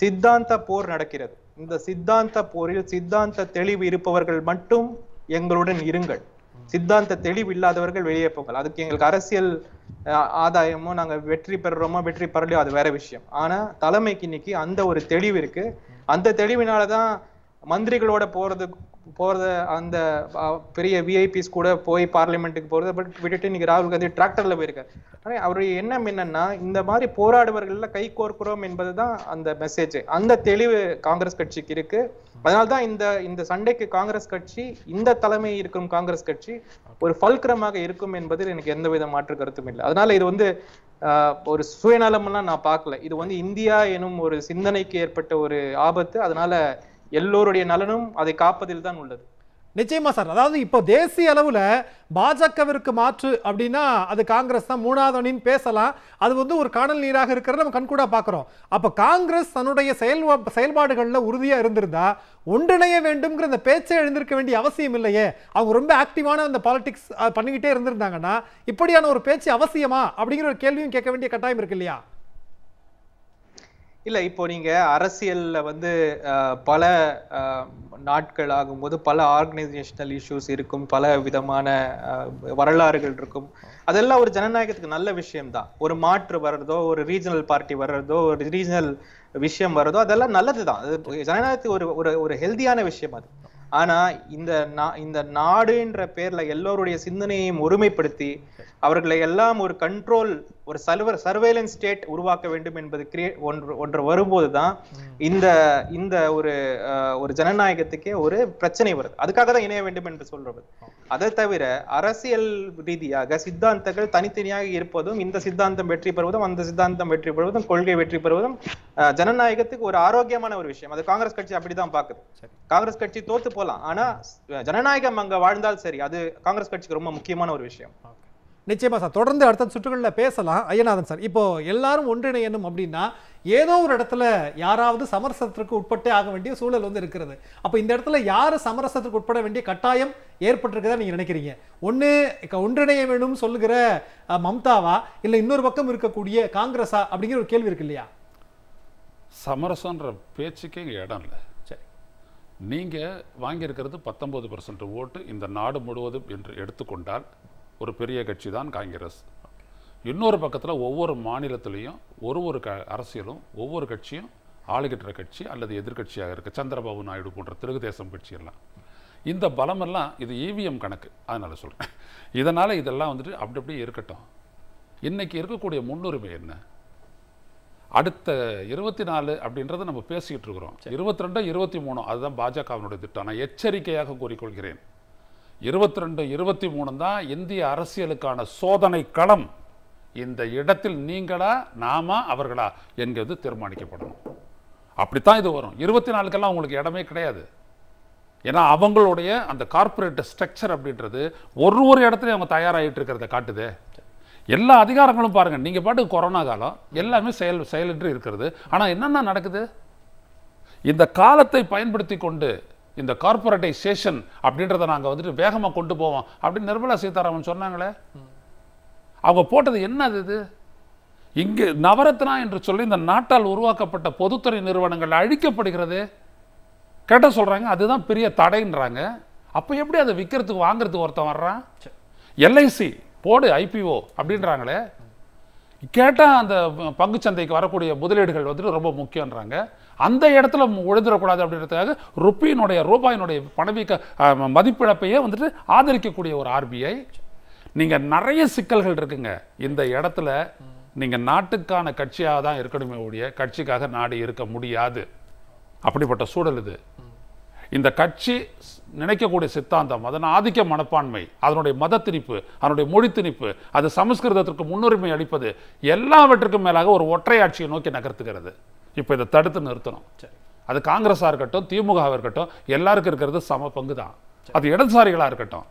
சித்தாந்த போர் நடக்கிறது இந்த சித்தாந்த போரில் சித்தாந்த தெளிவு இருப்பவர்கள் மட்டும் எங்களுடன் இருங்கள் சித்தாந்த தெளிவு இல்லாதவர்கள் வெளியே போகல அதுக்கு எங்களுக்கு அரசியல் ஆதாயமோ நாங்க வெற்றி பெறுறோமோ வெற்றி பெறலையோ அது வேற விஷயம் ஆனா தலைமைக்கு இன்னைக்கு அந்த ஒரு தெளிவு இருக்கு அந்த தெளிவினாலதான் மந்திரிகளோட போறது போகிறத அந்த பெரிய விஐபிஸ் கூட போய் பார்லிமெண்ட்டுக்கு போகிறது பட் விட்டுட்டு இன்னைக்கு ராகுல் காந்தி டிராக்டரில் போயிருக்காரு ஆனால் அவருடைய எண்ணம் என்னன்னா இந்த மாதிரி போராடுபவர்களில் கை கோர்க்கிறோம் என்பது தான் அந்த மெசேஜ் அந்த தெளிவு காங்கிரஸ் கட்சிக்கு இருக்கு அதனால தான் இந்த இந்த சண்டைக்கு காங்கிரஸ் கட்சி இந்த தலைமை இருக்கும் காங்கிரஸ் கட்சி ஒரு பல்கரமாக இருக்கும் என்பதில் எனக்கு எந்த வித மாற்று கருத்தும் இல்லை அதனால இது வந்து ஒரு சுயநலம்லாம் நான் பார்க்கல இது வந்து இந்தியா எனும் ஒரு சிந்தனைக்கு ஏற்பட்ட ஒரு ஆபத்து அதனால எல்லோருடைய நலனும் அதை காப்பதில் தான் உள்ளது நிச்சயமா சார் அதாவது இப்போ தேசிய அளவில் பாஜகவிற்கு மாற்று அப்படின்னா அது காங்கிரஸ் தான் மூணாவது அணின்னு பேசலாம் அது வந்து ஒரு காணல் நீராக இருக்கிறத நம்ம கண்கூடா பார்க்குறோம் அப்போ காங்கிரஸ் தன்னுடைய செயல் செயல்பாடுகளில் உறுதியாக இருந்திருந்தா ஒன்றிணைய வேண்டும்ங்கிற அந்த பேச்சை எழுந்திருக்க வேண்டிய அவசியம் இல்லையே அவங்க ரொம்ப ஆக்டிவான அந்த பாலிடிக்ஸ் பண்ணிக்கிட்டே இருந்திருந்தாங்கன்னா இப்படியான ஒரு பேச்சு அவசியமா அப்படிங்கிற ஒரு கேள்வியும் கேட்க வேண்டிய கட்டாயம் இருக்கு இல்லையா இல்ல இப்போ நீங்க அரசியல்ல வந்து பல நாட்கள் ஆகும்போது பல ஆர்கனைசேஷனல் இஷ்யூஸ் இருக்கும் பல விதமான வரலாறுகள் இருக்கும் அதெல்லாம் ஒரு ஜனநாயகத்துக்கு நல்ல விஷயம்தான் ஒரு மாற்று வர்றதோ ஒரு ரீஜனல் பார்ட்டி வர்றதோ ஒரு ரீஜனல் விஷயம் வர்றதோ அதெல்லாம் நல்லது தான் அது ஜனநாயகத்துக்கு ஒரு ஒரு ஒரு ஹெல்தியான விஷயம் அது ஆனா இந்த இந்த நாடுன்ற பேர்ல எல்லோருடைய சிந்தனையையும் ஒருமைப்படுத்தி அவர்களை எல்லாம் ஒரு கண்ட்ரோல் ஒரு சர்வர் சர்வேலன்ஸ் ஸ்டேட் உருவாக்க வேண்டும் என்பது கிரியே ஒன்று ஒன்று வரும்போதுதான் இந்த இந்த ஒரு ஒரு ஜனநாயகத்துக்கே ஒரு பிரச்சனை வருது அதுக்காக தான் இணைய வேண்டும் என்று சொல்றது அதை தவிர அரசியல் ரீதியாக சித்தாந்தங்கள் தனித்தனியாக இருப்பதும் இந்த சித்தாந்தம் வெற்றி பெறுவதும் அந்த சித்தாந்தம் வெற்றி பெறுவதும் கொள்கை வெற்றி பெறுவதும் ஜனநாயகத்துக்கு ஒரு ஆரோக்கியமான ஒரு விஷயம் அது காங்கிரஸ் கட்சி அப்படிதான் பாக்குது காங்கிரஸ் கட்சி தோத்து போலாம் ஆனா ஜனநாயகம் அங்க வாழ்ந்தால் சரி அது காங்கிரஸ் கட்சிக்கு ரொம்ப முக்கியமான ஒரு விஷயம் நிச்சயமாக சார் தொடர்ந்து அடுத்த சுற்றுகளில் பேசலாம் ஐயநாதன் சார் இப்போ எல்லாரும் ஒன்றிணையணும் அப்படின்னா ஏதோ ஒரு இடத்துல யாராவது சமரசத்திற்கு உட்பட்டே ஆக வேண்டிய சூழல் வந்து இருக்கிறது அப்போ இந்த இடத்துல யார் சமரசத்திற்கு உட்பட வேண்டிய கட்டாயம் ஏற்பட்டிருக்கதா நீங்க நினைக்கிறீங்க ஒன்று ஒன்றிணைய வேணும் சொல்லுகிற மம்தாவா இல்லை இன்னொரு பக்கம் இருக்கக்கூடிய காங்கிரஸா அப்படிங்கிற ஒரு கேள்வி இருக்கு இல்லையா சமரசன்ற பேச்சுக்கே இங்கே இடம் இல்லை சரி நீங்கள் வாங்கியிருக்கிறது பத்தொம்பது பர்சன்ட் ஓட்டு இந்த நாடு முழுவதும் என்று எடுத்துக்கொண்டால் ஒரு பெரிய கட்சி தான் காங்கிரஸ் இன்னொரு பக்கத்தில் ஒவ்வொரு மாநிலத்திலையும் ஒரு ஒரு க அரசியலும் ஒவ்வொரு கட்சியும் ஆளுகிற கட்சி அல்லது எதிர்கட்சியாக இருக்குது சந்திரபாபு நாயுடு போன்ற தெலுங்கு தேசம் கட்சியெல்லாம் இந்த பலமெல்லாம் இது இவிஎம் கணக்கு அதனால் சொல்கிறேன் இதனால் இதெல்லாம் வந்துட்டு அப்படி அப்படியே இருக்கட்டும் இன்றைக்கி இருக்கக்கூடிய முன்னுரிமை என்ன அடுத்த இருபத்தி நாலு அப்படின்றத நம்ம பேசிக்கிட்டு இருக்கிறோம் இருபத்தி ரெண்டோ இருபத்தி மூணோ அதுதான் பாஜகவினுடைய திட்டம் நான் எச்சரிக்கையாக கூறிக்கொள்கிறேன் இருபத்தி ரெண்டு இருபத்தி மூணு தான் இந்திய அரசியலுக்கான சோதனை களம் இந்த இடத்தில் நீங்களா நாமா அவர்களா என்கிறது தீர்மானிக்கப்படணும் அப்படித்தான் இது வரும் இருபத்தி நாலுக்கெல்லாம் உங்களுக்கு இடமே கிடையாது ஏன்னா அவங்களுடைய அந்த கார்பரேட் ஸ்ட்ரக்சர் அப்படின்றது ஒரு ஒரு இடத்துலையும் அவங்க தயாராகிட்டு இருக்கிறத காட்டுது எல்லா அதிகாரங்களும் பாருங்கள் நீங்கள் பாட்டு கொரோனா காலம் எல்லாமே செயல் செயலின்றி இருக்கிறது ஆனால் என்னென்ன நடக்குது இந்த காலத்தை பயன்படுத்தி கொண்டு இந்த கார்பரேட்டைசேஷன் அப்படின்றத நாங்கள் வந்துட்டு வேகமாக கொண்டு போவோம் அப்படின்னு நிர்மலா சீதாராமன் சொன்னாங்களே அவங்க போட்டது என்ன அது இது இங்கு நவரத்னா என்று சொல்லி இந்த நாட்டால் உருவாக்கப்பட்ட பொதுத்துறை நிறுவனங்கள் அழிக்கப்படுகிறது கேட்ட சொல்கிறாங்க அதுதான் பெரிய தடைன்றாங்க அப்போ எப்படி அதை விற்கிறதுக்கு வாங்குறதுக்கு ஒருத்தன் வர்றான் எல்ஐசி போடு ஐபிஓ அப்படின்றாங்களே கேட்டால் அந்த பங்குச்சந்தைக்கு வரக்கூடிய முதலீடுகள் வந்துட்டு ரொம்ப முக்கியன்றாங்க அந்த இடத்துல உழுதுறக்கூடாது அப்படின்றதுக்காக ருப்பியினுடைய ரூபாயினுடைய பணவீக்க மதிப்பிழப்பையே வந்துட்டு ஆதரிக்கக்கூடிய ஒரு ஆர்பிஐ நீங்கள் நிறைய சிக்கல்கள் இருக்குங்க இந்த இடத்துல நீங்கள் நாட்டுக்கான கட்சியாக தான் இருக்கணுமே ஒழிய கட்சிக்காக நாடு இருக்க முடியாது அப்படிப்பட்ட சூழல் இது இந்த கட்சி நினைக்கக்கூடிய சித்தாந்தம் அதன் ஆதிக்க மனப்பான்மை அதனுடைய மத திணிப்பு அதனுடைய மொழி திணிப்பு அது சமஸ்கிருதத்திற்கு முன்னுரிமை அளிப்பது எல்லாவற்றுக்கும் மேலாக ஒரு ஒற்றையாட்சியை நோக்கி நகர்த்துகிறது இப்போ இதை தடுத்து நிறுத்தணும் அது காங்கிரஸாக இருக்கட்டும் திமுகவாக இருக்கட்டும் எல்லாருக்கும் இருக்கிறது சம பங்கு தான் அது இடதுசாரிகளாக இருக்கட்டும்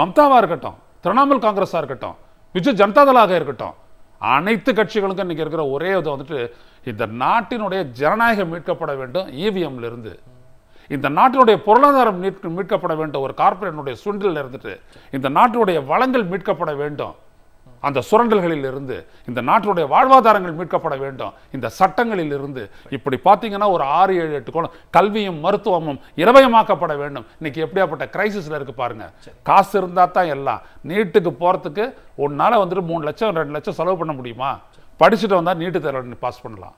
மம்தாவாக இருக்கட்டும் திரிணாமுல் காங்கிரஸாக இருக்கட்டும் பிஜு ஜனதாதளாக இருக்கட்டும் அனைத்து கட்சிகளுக்கும் இன்னைக்கு இருக்கிற ஒரே இது வந்துட்டு இந்த நாட்டினுடைய ஜனநாயகம் மீட்கப்பட வேண்டும் இவிஎம்ல இருந்து இந்த நாட்டினுடைய பொருளாதாரம் மீட்கப்பட வேண்டும் ஒரு கார்பரேட்டினுடைய சுண்டில் இருந்துட்டு இந்த நாட்டினுடைய வளங்கள் மீட்கப்பட வேண்டும் அந்த சுரண்டல்களிலிருந்து இந்த நாட்டுடைய வாழ்வாதாரங்கள் மீட்கப்பட வேண்டும் இந்த சட்டங்களில் இருந்து இப்படி பார்த்தீங்கன்னா ஒரு ஆறு ஏழு எட்டு கோணம் கல்வியும் மருத்துவமும் இரவயமாக்கப்பட வேண்டும் இன்னைக்கு எப்படியாப்பட்ட கிரைசிஸில் இருக்கு பாருங்க காசு இருந்தால் தான் எல்லாம் நீட்டுக்கு போகிறதுக்கு உன்னால் வந்துட்டு மூணு லட்சம் ரெண்டு லட்சம் செலவு பண்ண முடியுமா படிச்சுட்டு வந்தால் நீட்டு தேர்வு பாஸ் பண்ணலாம்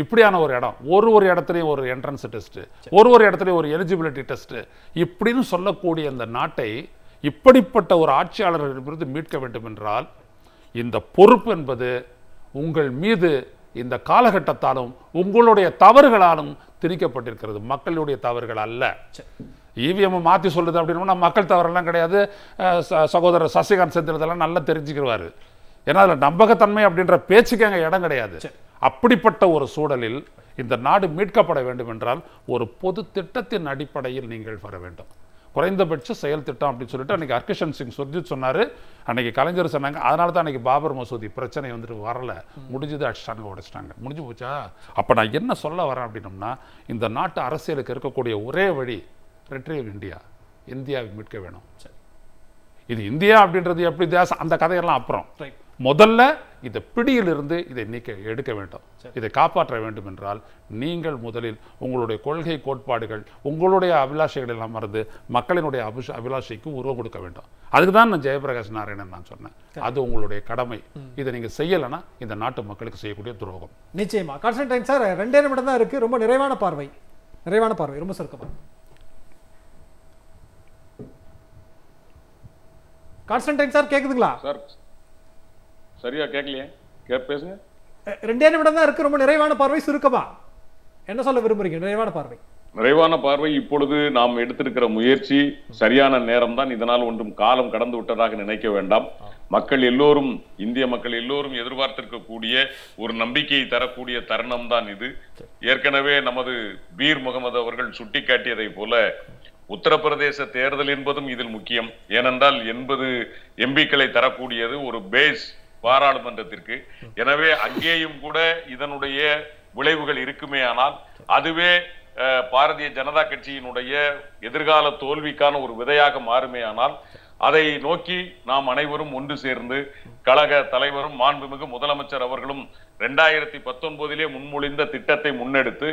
இப்படியான ஒரு இடம் ஒரு ஒரு இடத்துலையும் ஒரு என்ட்ரன்ஸ் டெஸ்ட்டு ஒரு ஒரு இடத்துலையும் ஒரு எலிஜிபிலிட்டி டெஸ்ட்டு இப்படின்னு சொல்லக்கூடிய அந்த நாட்டை இப்படிப்பட்ட ஒரு ஆட்சியாளர்களிடமிருந்து மீட்க வேண்டும் என்றால் இந்த பொறுப்பு என்பது உங்கள் மீது இந்த காலகட்டத்தாலும் உங்களுடைய தவறுகளாலும் திணிக்கப்பட்டிருக்கிறது மக்களுடைய தவறுகள் அல்ல இவிஎம் மாற்றி சொல்லுது அப்படின்னா மக்கள் தவறெல்லாம் கிடையாது சகோதரர் சசிகாந்த் செந்தில் நல்லா தெரிஞ்சுக்கிறாரு ஏன்னா அதில் நம்பகத்தன்மை அப்படின்ற பேச்சுக்கு அங்கே இடம் கிடையாது அப்படிப்பட்ட ஒரு சூழலில் இந்த நாடு மீட்கப்பட வேண்டும் என்றால் ஒரு பொது திட்டத்தின் அடிப்படையில் நீங்கள் வர வேண்டும் குறைந்தபட்ச செயல் திட்டம் அப்படின்னு சொல்லிட்டு அன்றைக்கி ஹர்கிஷன் சிங் சுர்ஜித் சொன்னார் அன்றைக்கி கலைஞர் சொன்னாங்க அதனால தான் அன்றைக்கி பாபர் மசூதி பிரச்சனை வந்துட்டு வரலை முடிஞ்சது அடிச்சிட்டாங்க உடைச்சிட்டாங்க முடிஞ்சு போச்சா அப்போ நான் என்ன சொல்ல வரேன் அப்படின்னம்னா இந்த நாட்டு அரசியலுக்கு இருக்கக்கூடிய ஒரே வழி ரெட்ரீவ் இந்தியா இந்தியாவை மீட்க வேணும் இது இந்தியா அப்படின்றது எப்படி தேசம் அந்த கதையெல்லாம் அப்புறம் ரைட் முதல்ல இதை பிடியிலிருந்து இதை நீக்க எடுக்க வேண்டும் இதை காப்பாற்ற வேண்டும் என்றால் நீங்கள் முதலில் உங்களுடைய கொள்கை கோட்பாடுகள் உங்களுடைய அபிலாஷைகள் எல்லாம் மறந்து மக்களினுடைய அபிஷ அபிலாஷைக்கு உருவம் கொடுக்க வேண்டும் அதுக்கு தான் நான் ஜெயபிரகாஷ் நாராயணன் நான் சொன்னேன் அது உங்களுடைய கடமை இதை நீங்கள் செய்யலைனா இந்த நாட்டு மக்களுக்கு செய்யக்கூடிய துரோகம் நிச்சயமா கான்ஸ்டன்டைன் சார் ரெண்டே நிமிடம் தான் இருக்குது ரொம்ப நிறைவான பார்வை நிறைவான பார்வை ரொம்ப சுருக்கமாக கான்ஸ்டன்டைன் சார் கேட்குதுங்களா சார் சரியா கேட்கலையே கேட் பேசுங்க ரெண்டே நிமிடம் தான் இருக்கு ரொம்ப நிறைவான பார்வை சுருக்கமா என்ன சொல்ல விரும்புறீங்க நிறைவான பார்வை நிறைவான பார்வை இப்பொழுது நாம் எடுத்திருக்கிற முயற்சி சரியான நேரம் தான் இதனால் ஒன்றும் காலம் கடந்து விட்டதாக நினைக்க வேண்டாம் மக்கள் எல்லோரும் இந்திய மக்கள் எல்லோரும் எதிர்பார்த்திருக்கக்கூடிய ஒரு நம்பிக்கையை தரக்கூடிய தருணம் தான் இது ஏற்கனவே நமது பீர் முகமது அவர்கள் சுட்டிக்காட்டியதை போல உத்தரப்பிரதேச தேர்தல் என்பதும் இதில் முக்கியம் ஏனென்றால் எண்பது எம்பிக்களை தரக்கூடியது ஒரு பேஸ் பாராளுமன்றத்திற்கு எனவே அங்கேயும் கூட இதனுடைய விளைவுகள் இருக்குமே ஆனால் அதுவே பாரதிய ஜனதா கட்சியினுடைய எதிர்கால தோல்விக்கான ஒரு விதையாக மாறுமே ஆனால் அதை நோக்கி நாம் அனைவரும் ஒன்று சேர்ந்து கழக தலைவரும் மாண்புமிகு முதலமைச்சர் அவர்களும் ரெண்டாயிரத்தி பத்தொன்பதிலே முன்மொழிந்த திட்டத்தை முன்னெடுத்து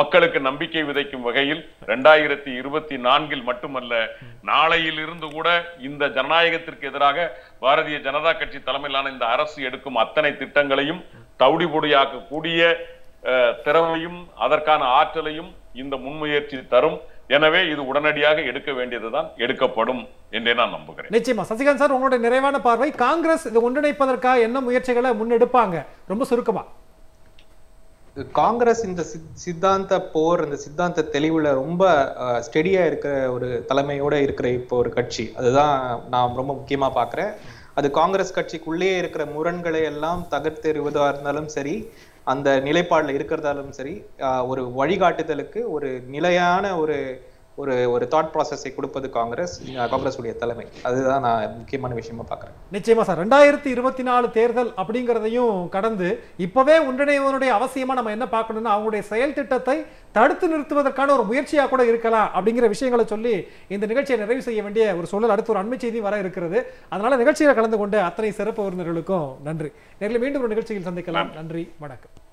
மக்களுக்கு நம்பிக்கை விதைக்கும் வகையில் இரண்டாயிரத்தி இருபத்தி நான்கில் மட்டுமல்ல நாளையில் இருந்து கூட இந்த ஜனநாயகத்திற்கு எதிராக பாரதிய ஜனதா கட்சி தலைமையிலான இந்த அரசு எடுக்கும் அத்தனை திட்டங்களையும் தவிடி பொடியாக்கக்கூடிய திறமையும் அதற்கான ஆற்றலையும் இந்த முன்முயற்சி தரும் எனவே இது உடனடியாக எடுக்க வேண்டியதுதான் எடுக்கப்படும் என்றே நான் நம்புகிறேன் நிச்சயமா சசிகாந்த் சார் உங்களுடைய நிறைவான பார்வை காங்கிரஸ் இதை ஒன்றிணைப்பதற்காக என்ன முயற்சிகளை முன்னெடுப்பாங்க ரொம்ப சுருக்கமா காங்கிரஸ் இந்த சித்தாந்த போர் இந்த சித்தாந்த தெளிவுல ரொம்ப ஸ்டெடியா இருக்கிற ஒரு தலைமையோட இருக்கிற இப்போ ஒரு கட்சி அதுதான் நான் ரொம்ப முக்கியமா பாக்குறேன் அது காங்கிரஸ் கட்சிக்குள்ளேயே இருக்கிற முரண்களை எல்லாம் தகர்த்தெறிவதா இருந்தாலும் சரி அந்த நிலைப்பாடுல இருக்கிறதாலும் சரி ஒரு வழிகாட்டுதலுக்கு ஒரு நிலையான ஒரு ஒரு ஒரு தாட் ப்ராசஸை கொடுப்பது காங்கிரஸ் காங்கிரஸ் உடைய தலைமை அதுதான் நான் முக்கியமான விஷயமா பார்க்குறேன் நிச்சயமா சார் ரெண்டாயிரத்தி இருபத்தி நாலு தேர்தல் அப்படிங்கிறதையும் கடந்து இப்பவே ஒன்றிணைவனுடைய அவசியமா நம்ம என்ன பார்க்கணும்னா அவங்களுடைய செயல் திட்டத்தை தடுத்து நிறுத்துவதற்கான ஒரு முயற்சியாக கூட இருக்கலாம் அப்படிங்கிற விஷயங்களை சொல்லி இந்த நிகழ்ச்சியை நிறைவு செய்ய வேண்டிய ஒரு சூழல் அடுத்து ஒரு அண்மை செய்தி வர இருக்கிறது அதனால நிகழ்ச்சியில் கலந்து கொண்டு அத்தனை சிறப்பு விருந்தர்களுக்கும் நன்றி நேரில் மீண்டும் ஒரு நிகழ்ச்சியில் சந்திக்கலாம் நன்றி வணக்கம்